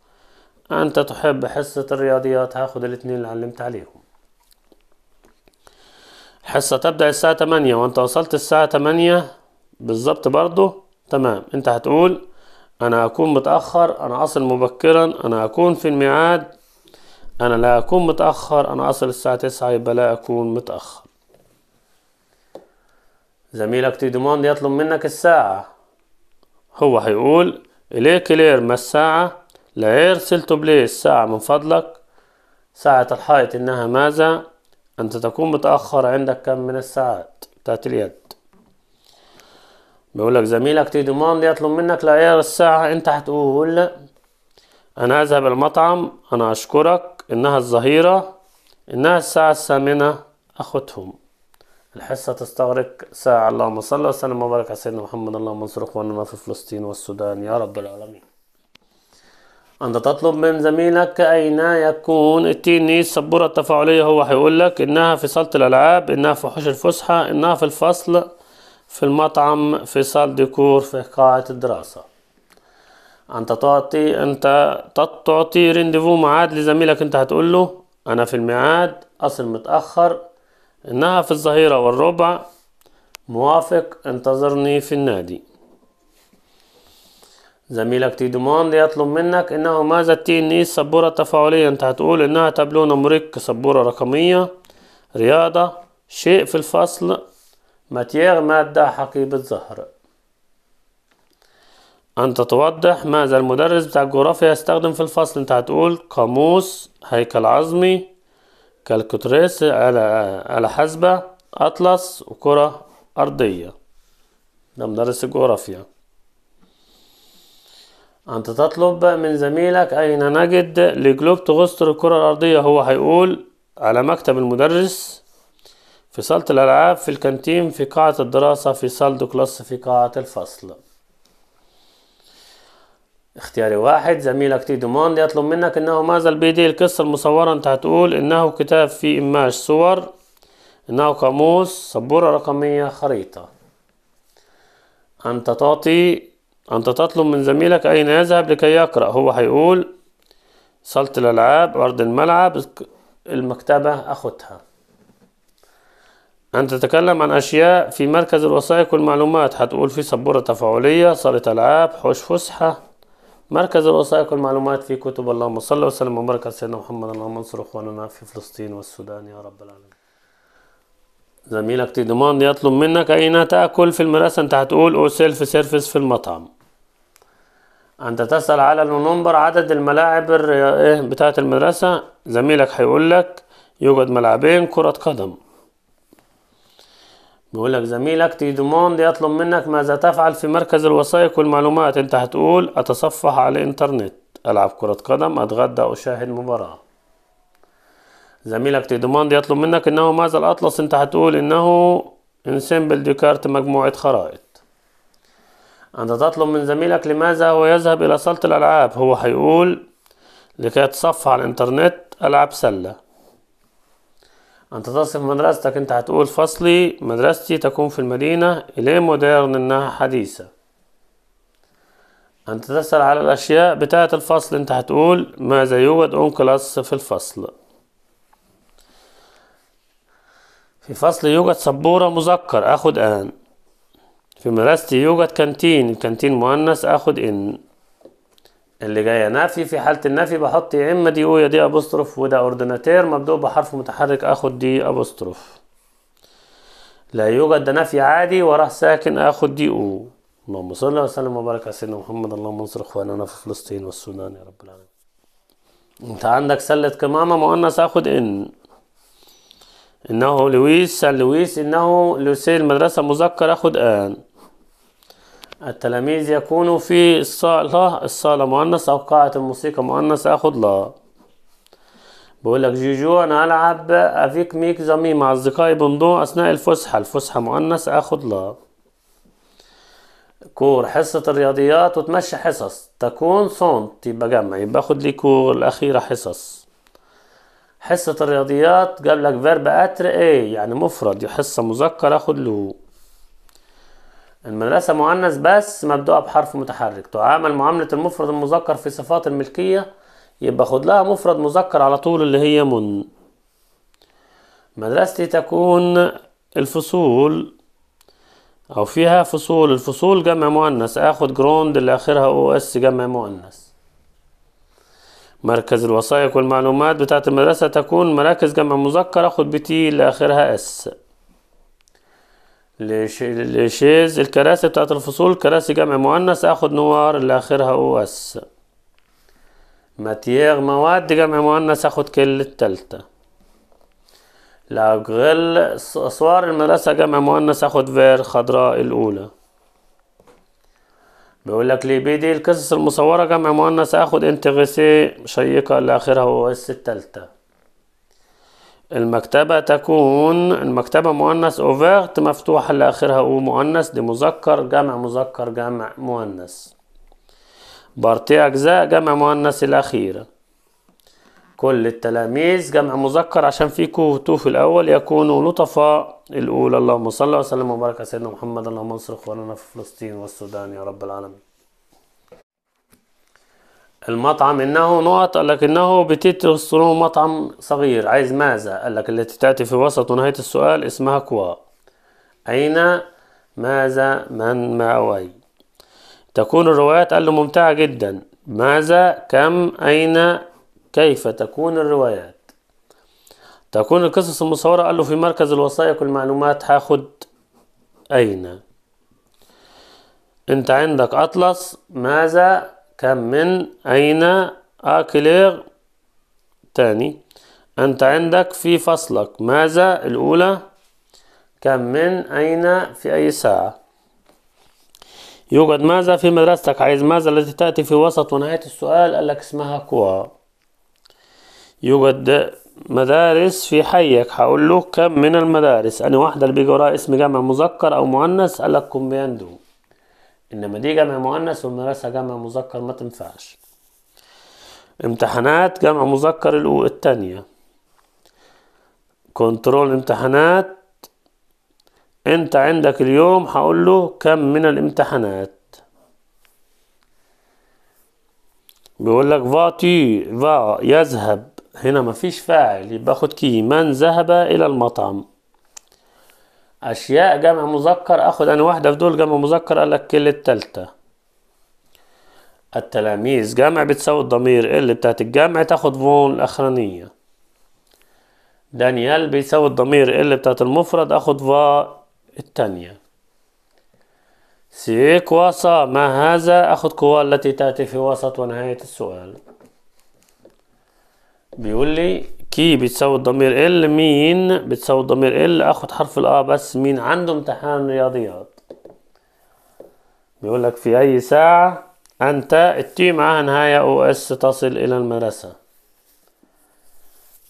انت تحب حصة الرياضيات هاخد الاتنين اللي علمت عليهم حصة تبدأ الساعة تمانية وانت وصلت الساعة تمانية بالظبط برضو تمام انت هتقول انا اكون متأخر انا اصل مبكرا انا اكون في الميعاد أنا لا أكون متأخر أنا أصل الساعة تسعة يبقى لا أكون متأخر زميلك تي يطلب منك الساعة هو هيقول إليك كلير ما الساعة لا سلتو بلي الساعة من فضلك ساعة الحائط إنها ماذا أنت تكون متأخر عندك كم من الساعات بتاعت اليد بيقولك زميلك تي يطلب منك لاير الساعة أنت هتقول أنا أذهب المطعم أنا أشكرك إنها الظهيرة إنها الساعة الثامنة أخوتهم الحصة تستغرق ساعة اللهم صل وسلم وبارك على سيدنا محمد اللهم انصر إخواننا في فلسطين والسودان يا رب العالمين أنت تطلب من زميلك أين يكون اتيني السبورة التفاعلية هو هيقول لك إنها في صالة الألعاب إنها في حوش الفسحة إنها في الفصل في المطعم في صال ديكور في قاعة الدراسة انت تعطي انت تعطي رينديفو معاد لزميلك انت هتقول له انا في الميعاد اصل متاخر انها في الظهيره والربع موافق انتظرني في النادي زميلك تي دوموند يطلب منك انه ماذا تي سبورة تفاعلية انت هتقول انها تابلو نمريك سبورة رقمية رياضة شيء في الفصل ماتيير مادة حقيبة زهر أنت توضح ماذا المدرس بتاع الجغرافيا يستخدم في الفصل أنت هتقول قاموس هيكل عظمي كالكوتريس على على حسبة أطلس وكرة أرضية ده مدرس الجغرافيا أنت تطلب من زميلك أين نجد لجلوب تغسطر الكرة الأرضية هو هيقول على مكتب المدرس في صالة الألعاب في الكانتين في قاعة الدراسة في صالة كلاس في قاعة الفصل اختياري واحد زميلك تي دوموند يطلب منك انه ماذا البي دي القصة المصورة انت هتقول انه كتاب في اماش صور انه قاموس سبورة رقمية خريطة انت تعطي انت تطلب من زميلك اين يذهب لكي يقرأ هو هيقول صالة الالعاب ارض الملعب المكتبة اخدها أن تتكلم عن أشياء في مركز الوثائق والمعلومات هتقول في سبورة تفاعلية صالة ألعاب حوش فسحة مركز الوثائق والمعلومات في كتب اللهم صل وسلم وبارك على سيدنا محمد اللهم انصر اخواننا في فلسطين والسودان يا رب العالمين زميلك تيدمان يطلب منك أين تأكل في المدرسة أنت هتقول أو سيلف سيرفيس في المطعم أنت تسأل على المنبر عدد الملاعب إيه، بتاعت المدرسة زميلك هيقول لك يوجد ملعبين كرة قدم بيقول لك زميلك تيدوموند يطلب منك ماذا تفعل في مركز الوثائق والمعلومات انت هتقول اتصفح على الانترنت العب كرة قدم اتغدى اشاهد مباراة زميلك تيدوموند يطلب منك انه ماذا الاطلس انت هتقول انه انسمبل ديكارت مجموعة خرائط أنت تطلب من زميلك لماذا هو يذهب إلى صالة الألعاب هو هيقول لكي يتصفح على الإنترنت ألعب سلة أنت تصف مدرستك أنت هتقول فصلي مدرستي تكون في المدينة إليه مودرن إنها حديثة أنت تسأل على الأشياء بتاعة الفصل أنت هتقول ماذا يوجد أون كلاس في الفصل في فصل يوجد سبورة مذكر أخد آن في مدرستي يوجد كانتين كانتين مؤنث أخد إن اللي جايه نفي في حاله النفي بحط يا اما دي او يا دي ابوستروف وده اوردناتير مبدوء بحرف متحرك اخد دي ابوستروف لا يوجد ده نفي عادي وراه ساكن اخد دي او اللهم صل وسلم وبارك على سيدنا محمد اللهم انصر اخواننا في فلسطين والسودان يا رب العالمين انت عندك سله قمامه مؤنث اخد ان انه لويس سان لويس انه لوسي المدرسه مذكر اخد ان التلاميذ يكونوا في الصالة الصالة مؤنث أو قاعة الموسيقى مؤنث أخد لا بقول لك جوجو أنا ألعب أفيك ميك زمي مع أصدقائي بندو أثناء الفسحة الفسحة مؤنث أخد لا كور حصة الرياضيات وتمشي حصص تكون صونت يبقى جمع يبقى أخد لي كور الأخيرة حصص حصة الرياضيات جاب لك فيرب أتر إيه يعني مفرد حصة مذكر أخد له المدرسة مؤنث بس مبدوءة بحرف متحرك تعامل معاملة المفرد المذكر في صفات الملكية يبقى خد لها مفرد مذكر على طول اللي هي من مدرستي تكون الفصول او فيها فصول الفصول جمع مؤنث اخد جروند اللي اخرها او اس جمع مؤنث مركز الوثائق والمعلومات بتاعت المدرسة تكون مراكز جمع مذكر اخد بتي اللي اخرها اس لشيز الكراسي بتاعت الفصول كراسي جمع مؤنث اخد نوار اللي اخرها او اس ماتيير مواد جمع مؤنث اخد كل التالتة لاغريل اسوار المدرسة جمع مؤنث اخد فير خضراء الاولى بيقول لك ليه بيدي القصص المصورة جمع مؤنث اخد انتغسي شيقة اللي اخرها او اس التالتة المكتبة تكون المكتبة مؤنث اوفيرت مفتوحة لآخرها أو مؤنث دي مذكر جمع مذكر جمع مؤنث بارتي أجزاء جمع مؤنث الأخيرة كل التلاميذ جمع مذكر عشان في كو تو في الأول يكونوا لطفاء الأولى اللهم صل وسلم وبارك على سيدنا محمد اللهم انصر إخواننا في فلسطين والسودان يا رب العالمين المطعم إنه نقط قال لك إنه بتيتروسترو مطعم صغير عايز ماذا قال لك التي تأتي في وسط ونهاية السؤال اسمها كوا أين ماذا من ما أي تكون الروايات قال له ممتعة جدا ماذا كم أين كيف تكون الروايات تكون القصص المصورة قال له في مركز الوثائق والمعلومات هاخد أين أنت عندك أطلس ماذا كم من أين أكلير تاني أنت عندك في فصلك ماذا الأولى كم من أين في أي ساعة يوجد ماذا في مدرستك عايز ماذا التي تأتي في وسط ونهاية السؤال قال لك اسمها كوا يوجد مدارس في حيك هقول له كم من المدارس أنا واحدة اللي بيجي وراها اسم جمع مذكر أو مؤنث قال لك كومبياندو إنما دي جمع مؤنث والمدرسة جمع مذكر ما تنفعش امتحانات جمع مذكر الأو التانية كنترول امتحانات انت عندك اليوم هقول له كم من الامتحانات بيقول لك فاتي فا يذهب هنا مفيش فاعل يبقى خد كي من ذهب الى المطعم أشياء جمع مذكر أخد أنا واحدة في دول جمع مذكر قال لك كل التالتة التلاميذ جمع بتساوي الضمير إيه اللي بتاعت الجمع تاخد فون الأخرانية دانيال بيساوي الضمير إيه اللي بتاعت المفرد أخد فا التانية سيك وصا ما هذا أخد قوى التي تأتي في وسط ونهاية السؤال بيقول لي كي بتساوي الضمير ال مين بتساوي الضمير ال اخد حرف الا بس مين عنده امتحان رياضيات بيقول لك في اي ساعة انت التي معها نهاية او اس تصل الى المدرسة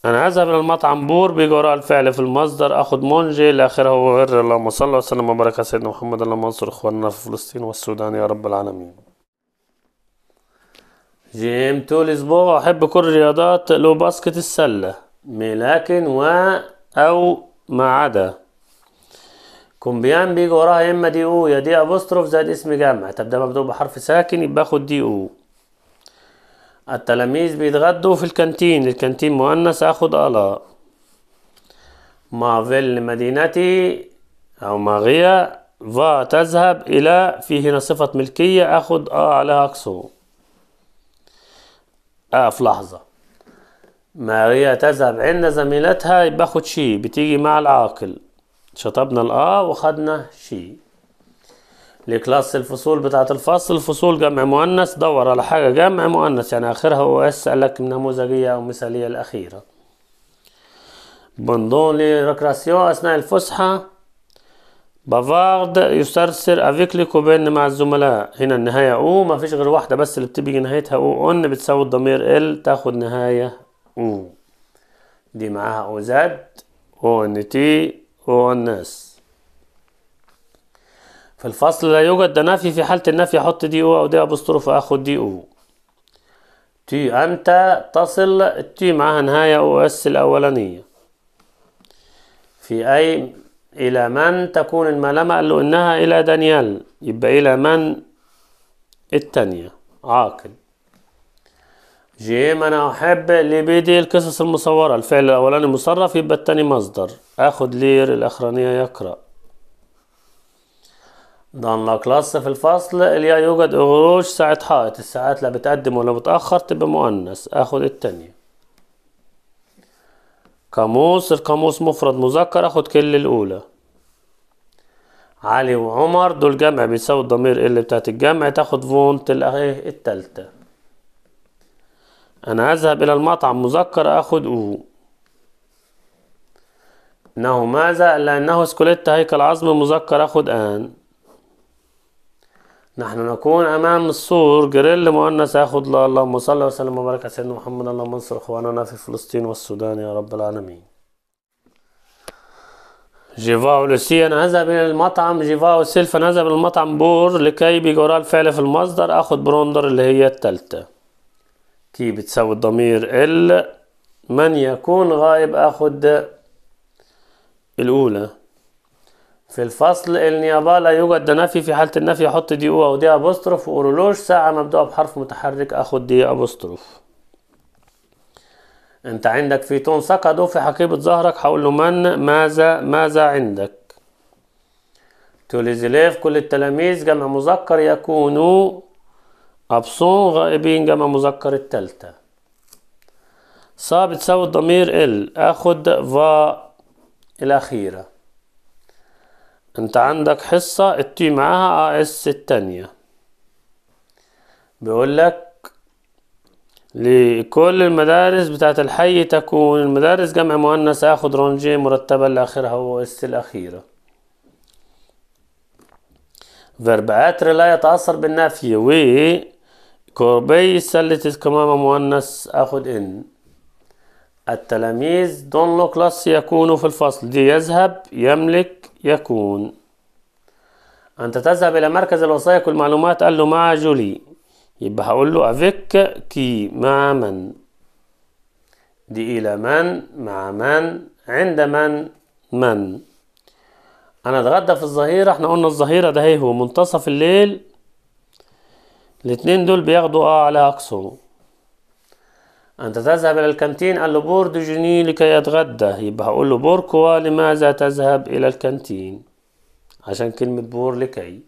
انا اذهب الى المطعم بور بجراء وراء الفعل في المصدر اخد منجي لاخره غير اللهم صل وسلم وبارك على سيدنا محمد اللهم انصر اخواننا في فلسطين والسودان يا رب العالمين جيم طول اسبوع احب كل رياضات لو باسكت السلة لكن و او ما عدا كومبيان بيجي وراها يا اما دي او يا دي ابوستروف زائد اسم جامع طب ده مبدوء بحرف ساكن يبقى اخد دي او التلاميذ بيتغدوا في الكانتين الكانتين مؤنث اخد الا مافيل مدينتي او ماغيا فا تذهب الى فيه هنا صفة ملكية اخد اه عليها اكسو آه في لحظة ماريا تذهب عند زميلتها يبقى خد شي بتيجي مع العاقل شطبنا الآ آه وخدنا شي لكلاس الفصول بتاعت الفصل الفصول جمع مؤنث دور على حاجة جمع مؤنث يعني آخرها هو إس قالك نموذجية أو مثالية الأخيرة بندون لريكراسيون أثناء الفسحة بافارد يسترسل افيك لي كوبين مع الزملاء هنا النهاية او ما فيش غير واحدة بس اللي بتبقى نهايتها او اون بتساوي الضمير ال تاخد نهاية او دي معاها او زد او ان تي او ان اس في الفصل لا يوجد ده نفي في حالة النفي احط دي او او دي ابوستروف اخد دي او تي انت تصل تي معاها نهاية او اس الاولانية في اي إلى من تكون الملامة قال له إنها إلى دانيال يبقى إلى من التانية عاقل جيم أنا أحب لبيدي القصص المصورة الفعل الأولاني مصرف يبقى التاني مصدر أخد لير الأخرانية يقرأ دان لا كلاس في الفصل اليا يوجد قروش ساعة حائط الساعات لا بتقدم ولا بتأخر تبقى مؤنث أخد التانية قاموس القاموس مفرد مذكر اخد كل الاولى علي وعمر دول جمع بيساوي الضمير اللي بتاعت الجمع تاخد فونت الايه التالتة انا اذهب الى المطعم مذكر اخد او انه ماذا لانه سكوليت هيكل عظم مذكر اخد ان نحن نكون أمام السور جريل مؤنث أخذ الله اللهم صل وسلم وبارك على سيدنا محمد اللهم انصر إخواننا في فلسطين والسودان يا رب العالمين جيفاو لوسيان أذهب إلى المطعم جيفاو سيلفا نذهب إلى المطعم بور لكي بجراء الفعل في المصدر أخذ بروندر اللي هي التالتة كي بتساوي الضمير ال من يكون غائب أخذ الأولى في الفصل النيابة لا يوجد نفي في حالة النفي أحط دي أو دي أبوستروف وأورولوج ساعة مبدوءة بحرف متحرك أخد دي أبوستروف أنت عندك فيتون سقطوا في حقيبة ظهرك هقول له من ماذا ماذا عندك توليزيليف كل التلاميذ جمع مذكر يكونوا أبسون غائبين جمع مذكر التالتة صابت بتساوي الضمير ال آخد فا الأخيرة انت عندك حصة التي معها اس التانية بيقول لك لكل المدارس بتاعت الحي تكون المدارس جمع مؤنث اخد رونجي مرتبة لاخرها هو اس الاخيرة فربعات لا يتأثر بالنفي و كوربي سلة كمامة مؤنث اخد ان التلاميذ دون لوكلاس يكونوا في الفصل دي يذهب يملك يكون أنت تذهب إلى مركز الوثائق والمعلومات قال له مع جولي يبقى هقول له أفيك كي مع من دي إلى من مع من عند من من أنا أتغدى في الظهيرة إحنا قلنا الظهيرة ده هي هو منتصف الليل الاتنين دول بياخدوا أه على أقصى أنت تذهب إلى الكانتين قال له بور بوردجيني لكي أتغدى يبقى هقول له كوا لماذا تذهب إلى الكانتين عشان كلمة بور لكي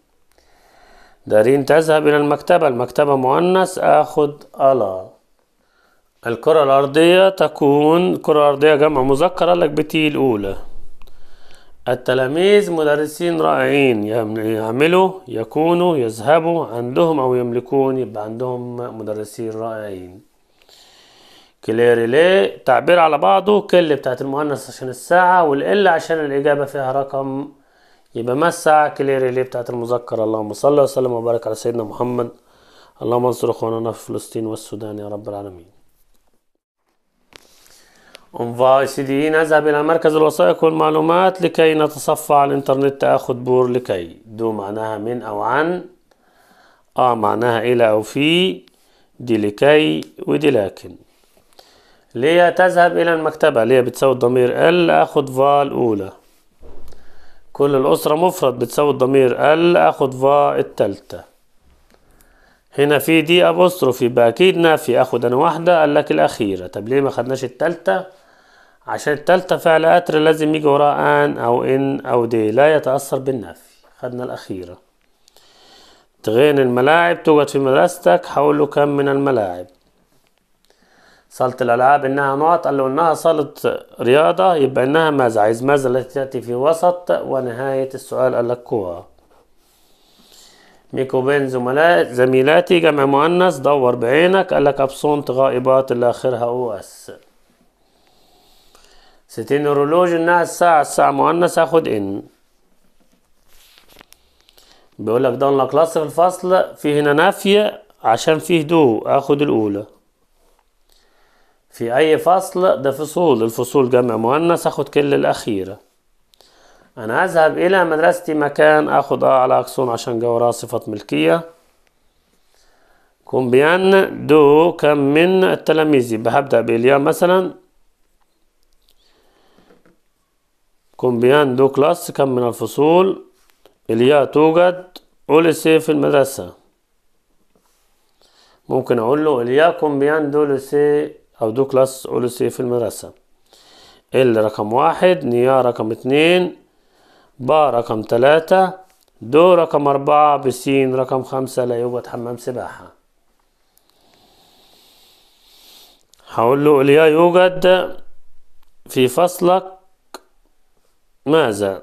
دارين تذهب إلى المكتبة المكتبة مؤنث آخد ألا الكرة الأرضية تكون الكرة الأرضية جمع مذكر قال لك بتي الأولى التلاميذ مدرسين رائعين يعملوا يكونوا يذهبوا عندهم أو يملكون يبقى عندهم مدرسين رائعين كليريلي تعبير على بعضه كل بتاعت المؤنث عشان الساعة والإلا عشان الإجابة فيها رقم يبقى ما الساعة كليريلي بتاعت المذكر اللهم صل وسلم وبارك على سيدنا محمد اللهم انصر اخواننا في فلسطين والسودان يا رب العالمين On va نذهب إلى مركز الوثائق والمعلومات لكي نتصفى على الإنترنت آخد بور لكي دو معناها من أو عن آ معناها إلى أو في دي لكي ودي لكن ليا تذهب إلى المكتبة ليا بتساوي الضمير ال أخد فا الأولى كل الأسرة مفرد بتساوي الضمير ال أخد فا التالتة هنا في دي أبوستروفي بأكيد نافي أخد أنا واحدة قال لك الأخيرة طب ليه ما خدناش التالتة عشان التالتة فعل أتر لازم يجي وراها أن أو إن أو دي لا يتأثر بالنفي خدنا الأخيرة تغين الملاعب توجد في مدرستك حول كم من الملاعب صالة الألعاب إنها نقط قال له إنها صالة رياضة يبقى إنها ماذا عايز ماذا التي تأتي في وسط ونهاية السؤال قال لك كورة ميكو بين زملاء زميلاتي جمع مؤنث دور بعينك قال لك أبسونت غائبات اللي آخرها أو أس ستين رولوج إنها الساعة الساعة مؤنث أخد إن بيقول لك ده الفصل فيه هنا نافية عشان فيه دو آخد الأولى في أي فصل ده فصول الفصول جمع مؤنث أخد كل الأخيرة أنا أذهب إلى مدرستي مكان أخد آه على أكسون عشان جوارها صفة ملكية كون بيان دو كم من التلاميذ يبقى هبدأ مثلا كون بيان دو كلاس كم من الفصول اليا توجد أوليسي في المدرسة ممكن أقول له اليا كومبيان دو لسي أو دو كلاس سي في المدرسة ال رقم واحد نيا رقم اتنين با رقم تلاتة دو رقم أربعة بسين رقم خمسة لا يوجد حمام سباحة هقول له اليا يوجد في فصلك ماذا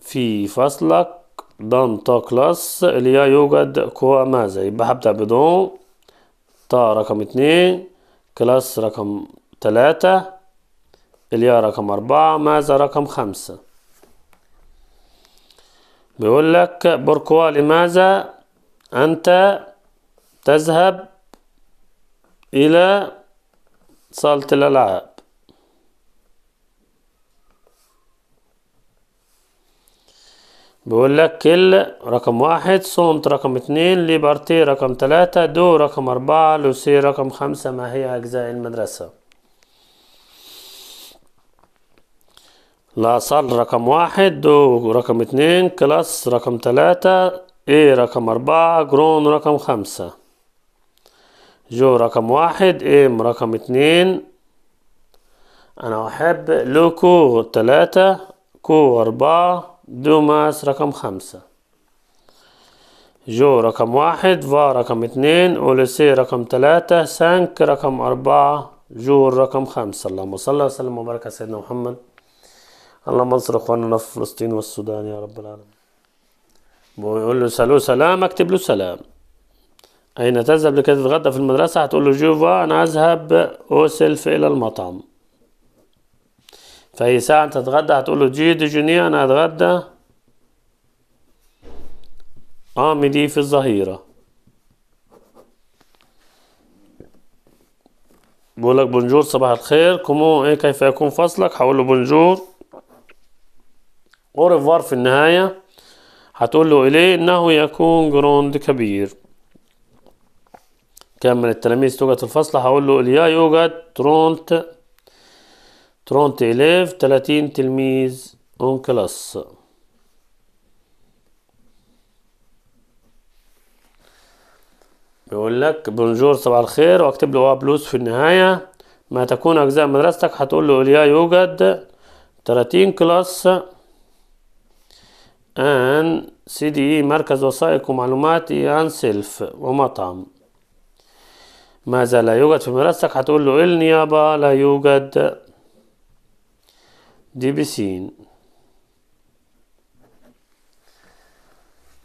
في فصلك دون تو كلاس اليا يوجد كوا ماذا يبقى هبدأ بدون طا رقم اتنين كلاس رقم تلاتة اليا رقم أربعة ماذا رقم خمسة بيقول لك بركوا لماذا أنت تذهب إلى صالة الألعاب بيقول لك كل رقم واحد صونت رقم اتنين ليبرتي رقم تلاتة دو رقم أربعة لوسي رقم خمسة ما هي أجزاء المدرسة لاصال رقم واحد دو رقم اتنين كلاس رقم تلاتة اي رقم أربعة جرون رقم خمسة جو رقم واحد ام رقم اتنين أنا أحب لوكو تلاتة كو أربعة دوماس رقم خمسة جو رقم واحد فا رقم اثنين أوليسي رقم ثلاثة سانك رقم أربعة جور رقم خمسة اللهم صل وسلم وبارك على سيدنا محمد اللهم انصر اخواننا في فلسطين والسودان يا رب العالمين ويقول له سلو سلام اكتب له سلام أين تذهب لكي تتغدى في المدرسة هتقول له جوفا أنا أذهب أوسلف إلى المطعم فهي ساعة تتغدى هتقول له جي دي جوني أنا هتغدى اعملي آه، في الظهيرة بقول لك بونجور صباح الخير كومو ايه كيف يكون فصلك هقول له بونجور اوريفوار في النهاية هتقول له اليه انه يكون جروند كبير كم من التلاميذ توجد في الفصل هقول له اليا يوجد ترونت 30 إليف 30 تلميذ اون كلاس بيقول لك بونجور صباح الخير واكتب له بلوس في النهاية ما تكون أجزاء مدرستك هتقول له إليا يوجد 30 كلاس أن سي دي إي مركز وثائق ومعلومات أن سيلف ومطعم ماذا لا يوجد في مدرستك هتقول له النيابه لا يوجد دي بسين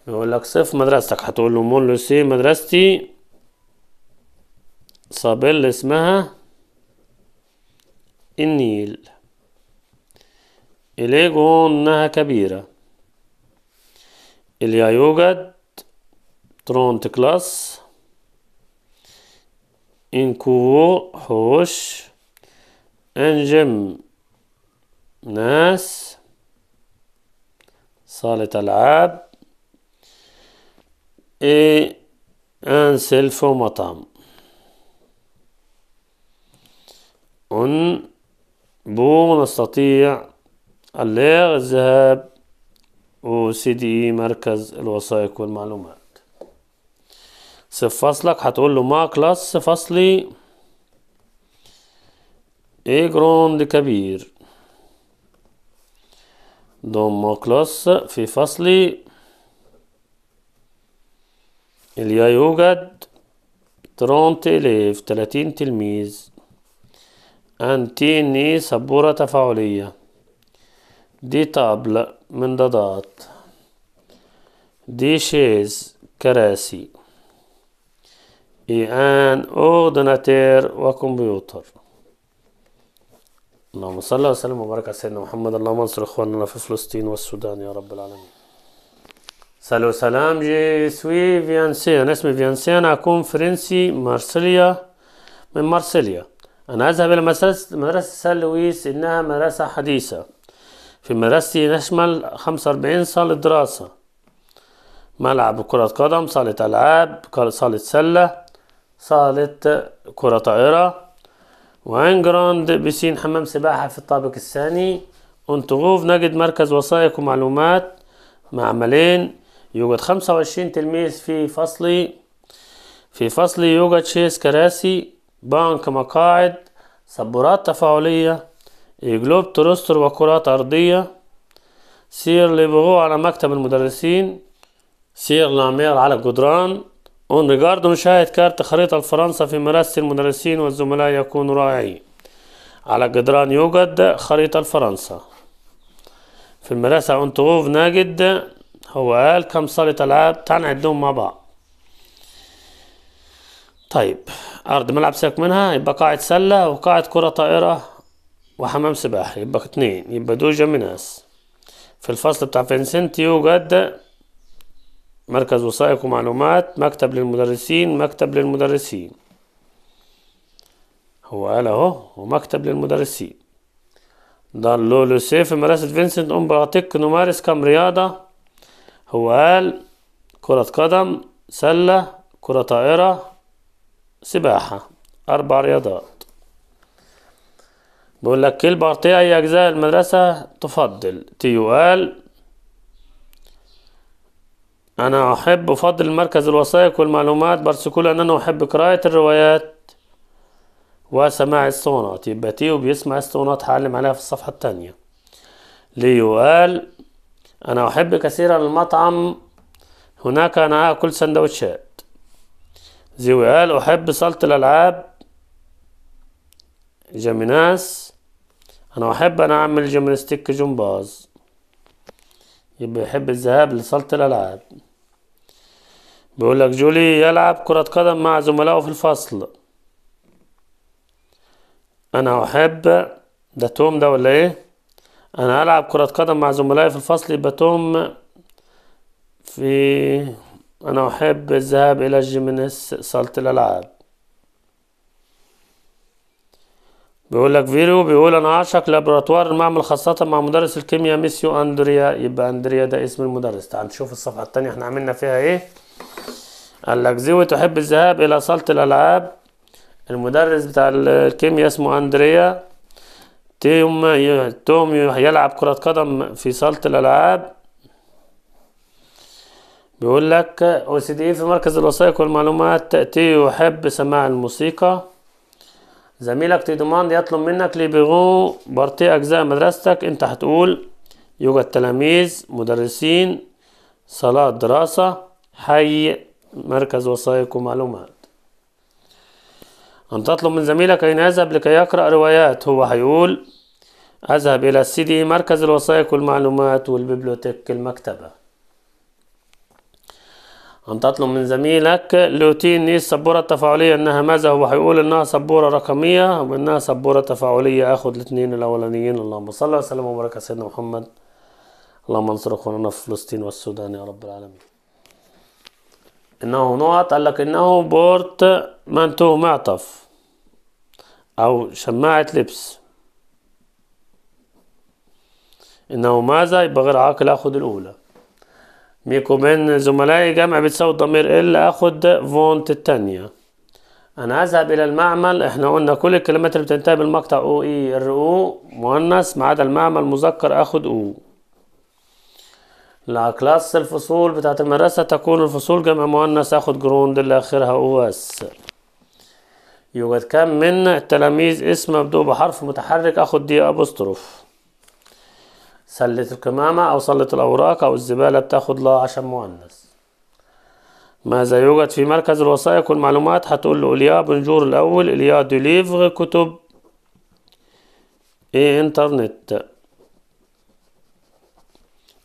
يقول لك صف مدرستك هتقول له سي مدرستي صابل اسمها النيل إليجو أنها كبيرة إليا يوجد ترونت كلاس إنكو حوش أنجم ناس صالة ألعاب اي ان سيلف مطعم بو نستطيع الليغ الذهاب سي دي اي مركز الوثائق والمعلومات صف فصلك هتقول له ما كلاس فصلي اي جروند كبير دوموكلوس في فصل اليا يوجد ترونت إليف تلاتين تلميذ أنتيني سبورة تفاعلية دي طابل منضادات دي شيز كراسي إي أن أوردناتير وكمبيوتر اللهم صل وسلم وبارك على سيدنا محمد اللهم انصر اخواننا في فلسطين والسودان يا رب العالمين سلو سلام جي سوي فيانسي أنا اسمي فيانسي أنا أكون فرنسي مارسيليا من مارسيليا أنا أذهب إلى مدرسة سان لويس إنها مدرسة حديثة في مدرستي نشمل 45 صالة دراسة ملعب كرة قدم صالة ألعاب صالة سلة صالة كرة طائرة وهان جراند بسين حمام سباحة في الطابق الثاني أنتغوف نجد مركز وثائق ومعلومات معملين يوجد خمسة وعشرين تلميذ في فصلي في فصلي يوجد شيس كراسي بانك مقاعد سبورات تفاعلية إيجلوب تروستر وكرات أرضية سير لبغو على مكتب المدرسين سير لامير على الجدران اون ريجارد نشاهد كارت خريطة لفرنسا في مدرسة المدرسين والزملاء يكون رائعين على جدران يوجد خريطة لفرنسا في المدرسة أنتغوف ناجد هو قال كم صالة ألعاب تعال مع بعض طيب أرض ملعب سيبك منها يبقى قاعة سلة وقاعة كرة طائرة وحمام سباحة يبقى اتنين يبقى دول مناس في الفصل بتاع فينسنت يوجد مركز وثائق ومعلومات مكتب للمدرسين مكتب للمدرسين هو قال اهو ومكتب للمدرسين ضلوا لولو في مدرسة فينسنت أمبراطيك نمارس كم رياضة هو قال كرة قدم سلة كرة طائرة سباحة أربع رياضات بقول لك كل بارتيه أي أجزاء المدرسة تفضل تيو قال أنا أحب أفضل مركز الوثائق والمعلومات كل أن أنا أحب قراءة الروايات وسماع الصونات يبقى تيو بيسمع الصونات هعلم عليها في الصفحة التانية ليو قال أنا أحب كثيرا المطعم هناك أنا آكل سندوتشات زيوي قال أحب صالة الألعاب جميناس أنا أحب أنا أعمل جيمناستيك جمباز يبقى يحب الذهاب لصالة الألعاب بيقول لك جولي يلعب كرة قدم مع زملائه في الفصل أنا أحب ده توم ده ولا إيه؟ أنا ألعب كرة قدم مع زملائي في الفصل يبقى توم في أنا أحب الذهاب إلى الجيمينيس صالة الألعاب بيقول لك فيرو بيقول أنا أعشق لابراتوار المعمل خاصة مع مدرس الكيمياء ميسيو أندريا يبقى أندريا ده اسم المدرس تعال نشوف الصفحة التانية احنا عملنا فيها إيه قال لك زوي تحب الذهاب إلى صالة الألعاب المدرس بتاع الكيمياء اسمه أندريا توم توم يلعب كرة قدم في صالة الألعاب بيقول لك أو سي دي في مركز الوثائق والمعلومات تأتي يحب سماع الموسيقى زميلك تي دوماند يطلب منك بيغو بارتي أجزاء مدرستك أنت هتقول يوجد تلاميذ مدرسين صلاة دراسة حي مركز وثائق ومعلومات أن تطلب من زميلك أن يذهب لكي يقرأ روايات هو هيقول أذهب إلى السي دي مركز الوثائق والمعلومات والبيبليوتيك المكتبة أن تطلب من زميلك نيس السبورة التفاعلية إنها ماذا هو هيقول إنها سبورة رقمية وإنها سبورة تفاعلية آخد الاتنين الأولانيين اللهم صل وسلم وبارك على سيدنا محمد اللهم انصر إخواننا في فلسطين والسودان يا رب العالمين انه نقط قال لك انه بورت مانتو معطف او شماعة لبس انه ماذا يبقى غير عاقل اخد الاولى ميكو من زملائي جمع بتساوي الضمير ال اخد فونت التانية انا اذهب الى المعمل احنا قلنا كل الكلمات اللي بتنتهي بالمقطع او اي ار او مؤنث ما عدا المعمل مذكر اخد او كلاس الفصول بتاعة المدرسة تكون الفصول جمع مؤنث أخد جروند اللي آخرها أوس يوجد كم من التلاميذ اسم مبدوء بحرف متحرك أخد دي أبوستروف سلة القمامة أو سلة الأوراق أو الزبالة بتاخد لا عشان مؤنث ماذا يوجد في مركز الوثائق والمعلومات هتقول له إليا بنجور الأول إليا ليفغ كتب إيه إنترنت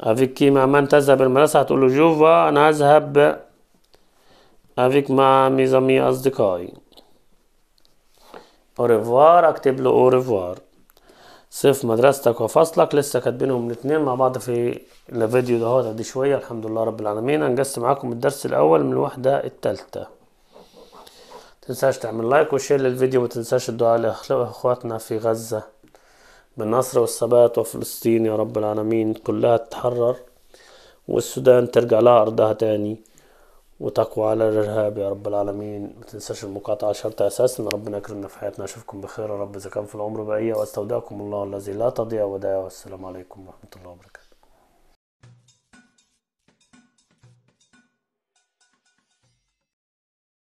افيك مع من تذهب المدرسة هتقول له جوفا انا هذهب افيك مع ميزامي اصدقائي اوريفوار اكتب له اوريفوار صف مدرستك وفصلك لسه كاتبينهم الاتنين مع بعض في الفيديو ده اهوت دي شويه الحمد لله رب العالمين انجزت معاكم الدرس الاول من الوحده التالتة تنساش تعمل لايك وشير للفيديو وتنساش الدعاء لاخواتنا في غزه بالنصر والثبات وفلسطين يا رب العالمين كلها تتحرر والسودان ترجع لها أرضها تاني وتقوى على الإرهاب يا رب العالمين ما تنساش المقاطعة شرط أساس إن ربنا يكرمنا في حياتنا أشوفكم بخير يا رب إذا كان في العمر بقية وأستودعكم الله الذي لا تضيع ودائعه والسلام عليكم ورحمة الله وبركاته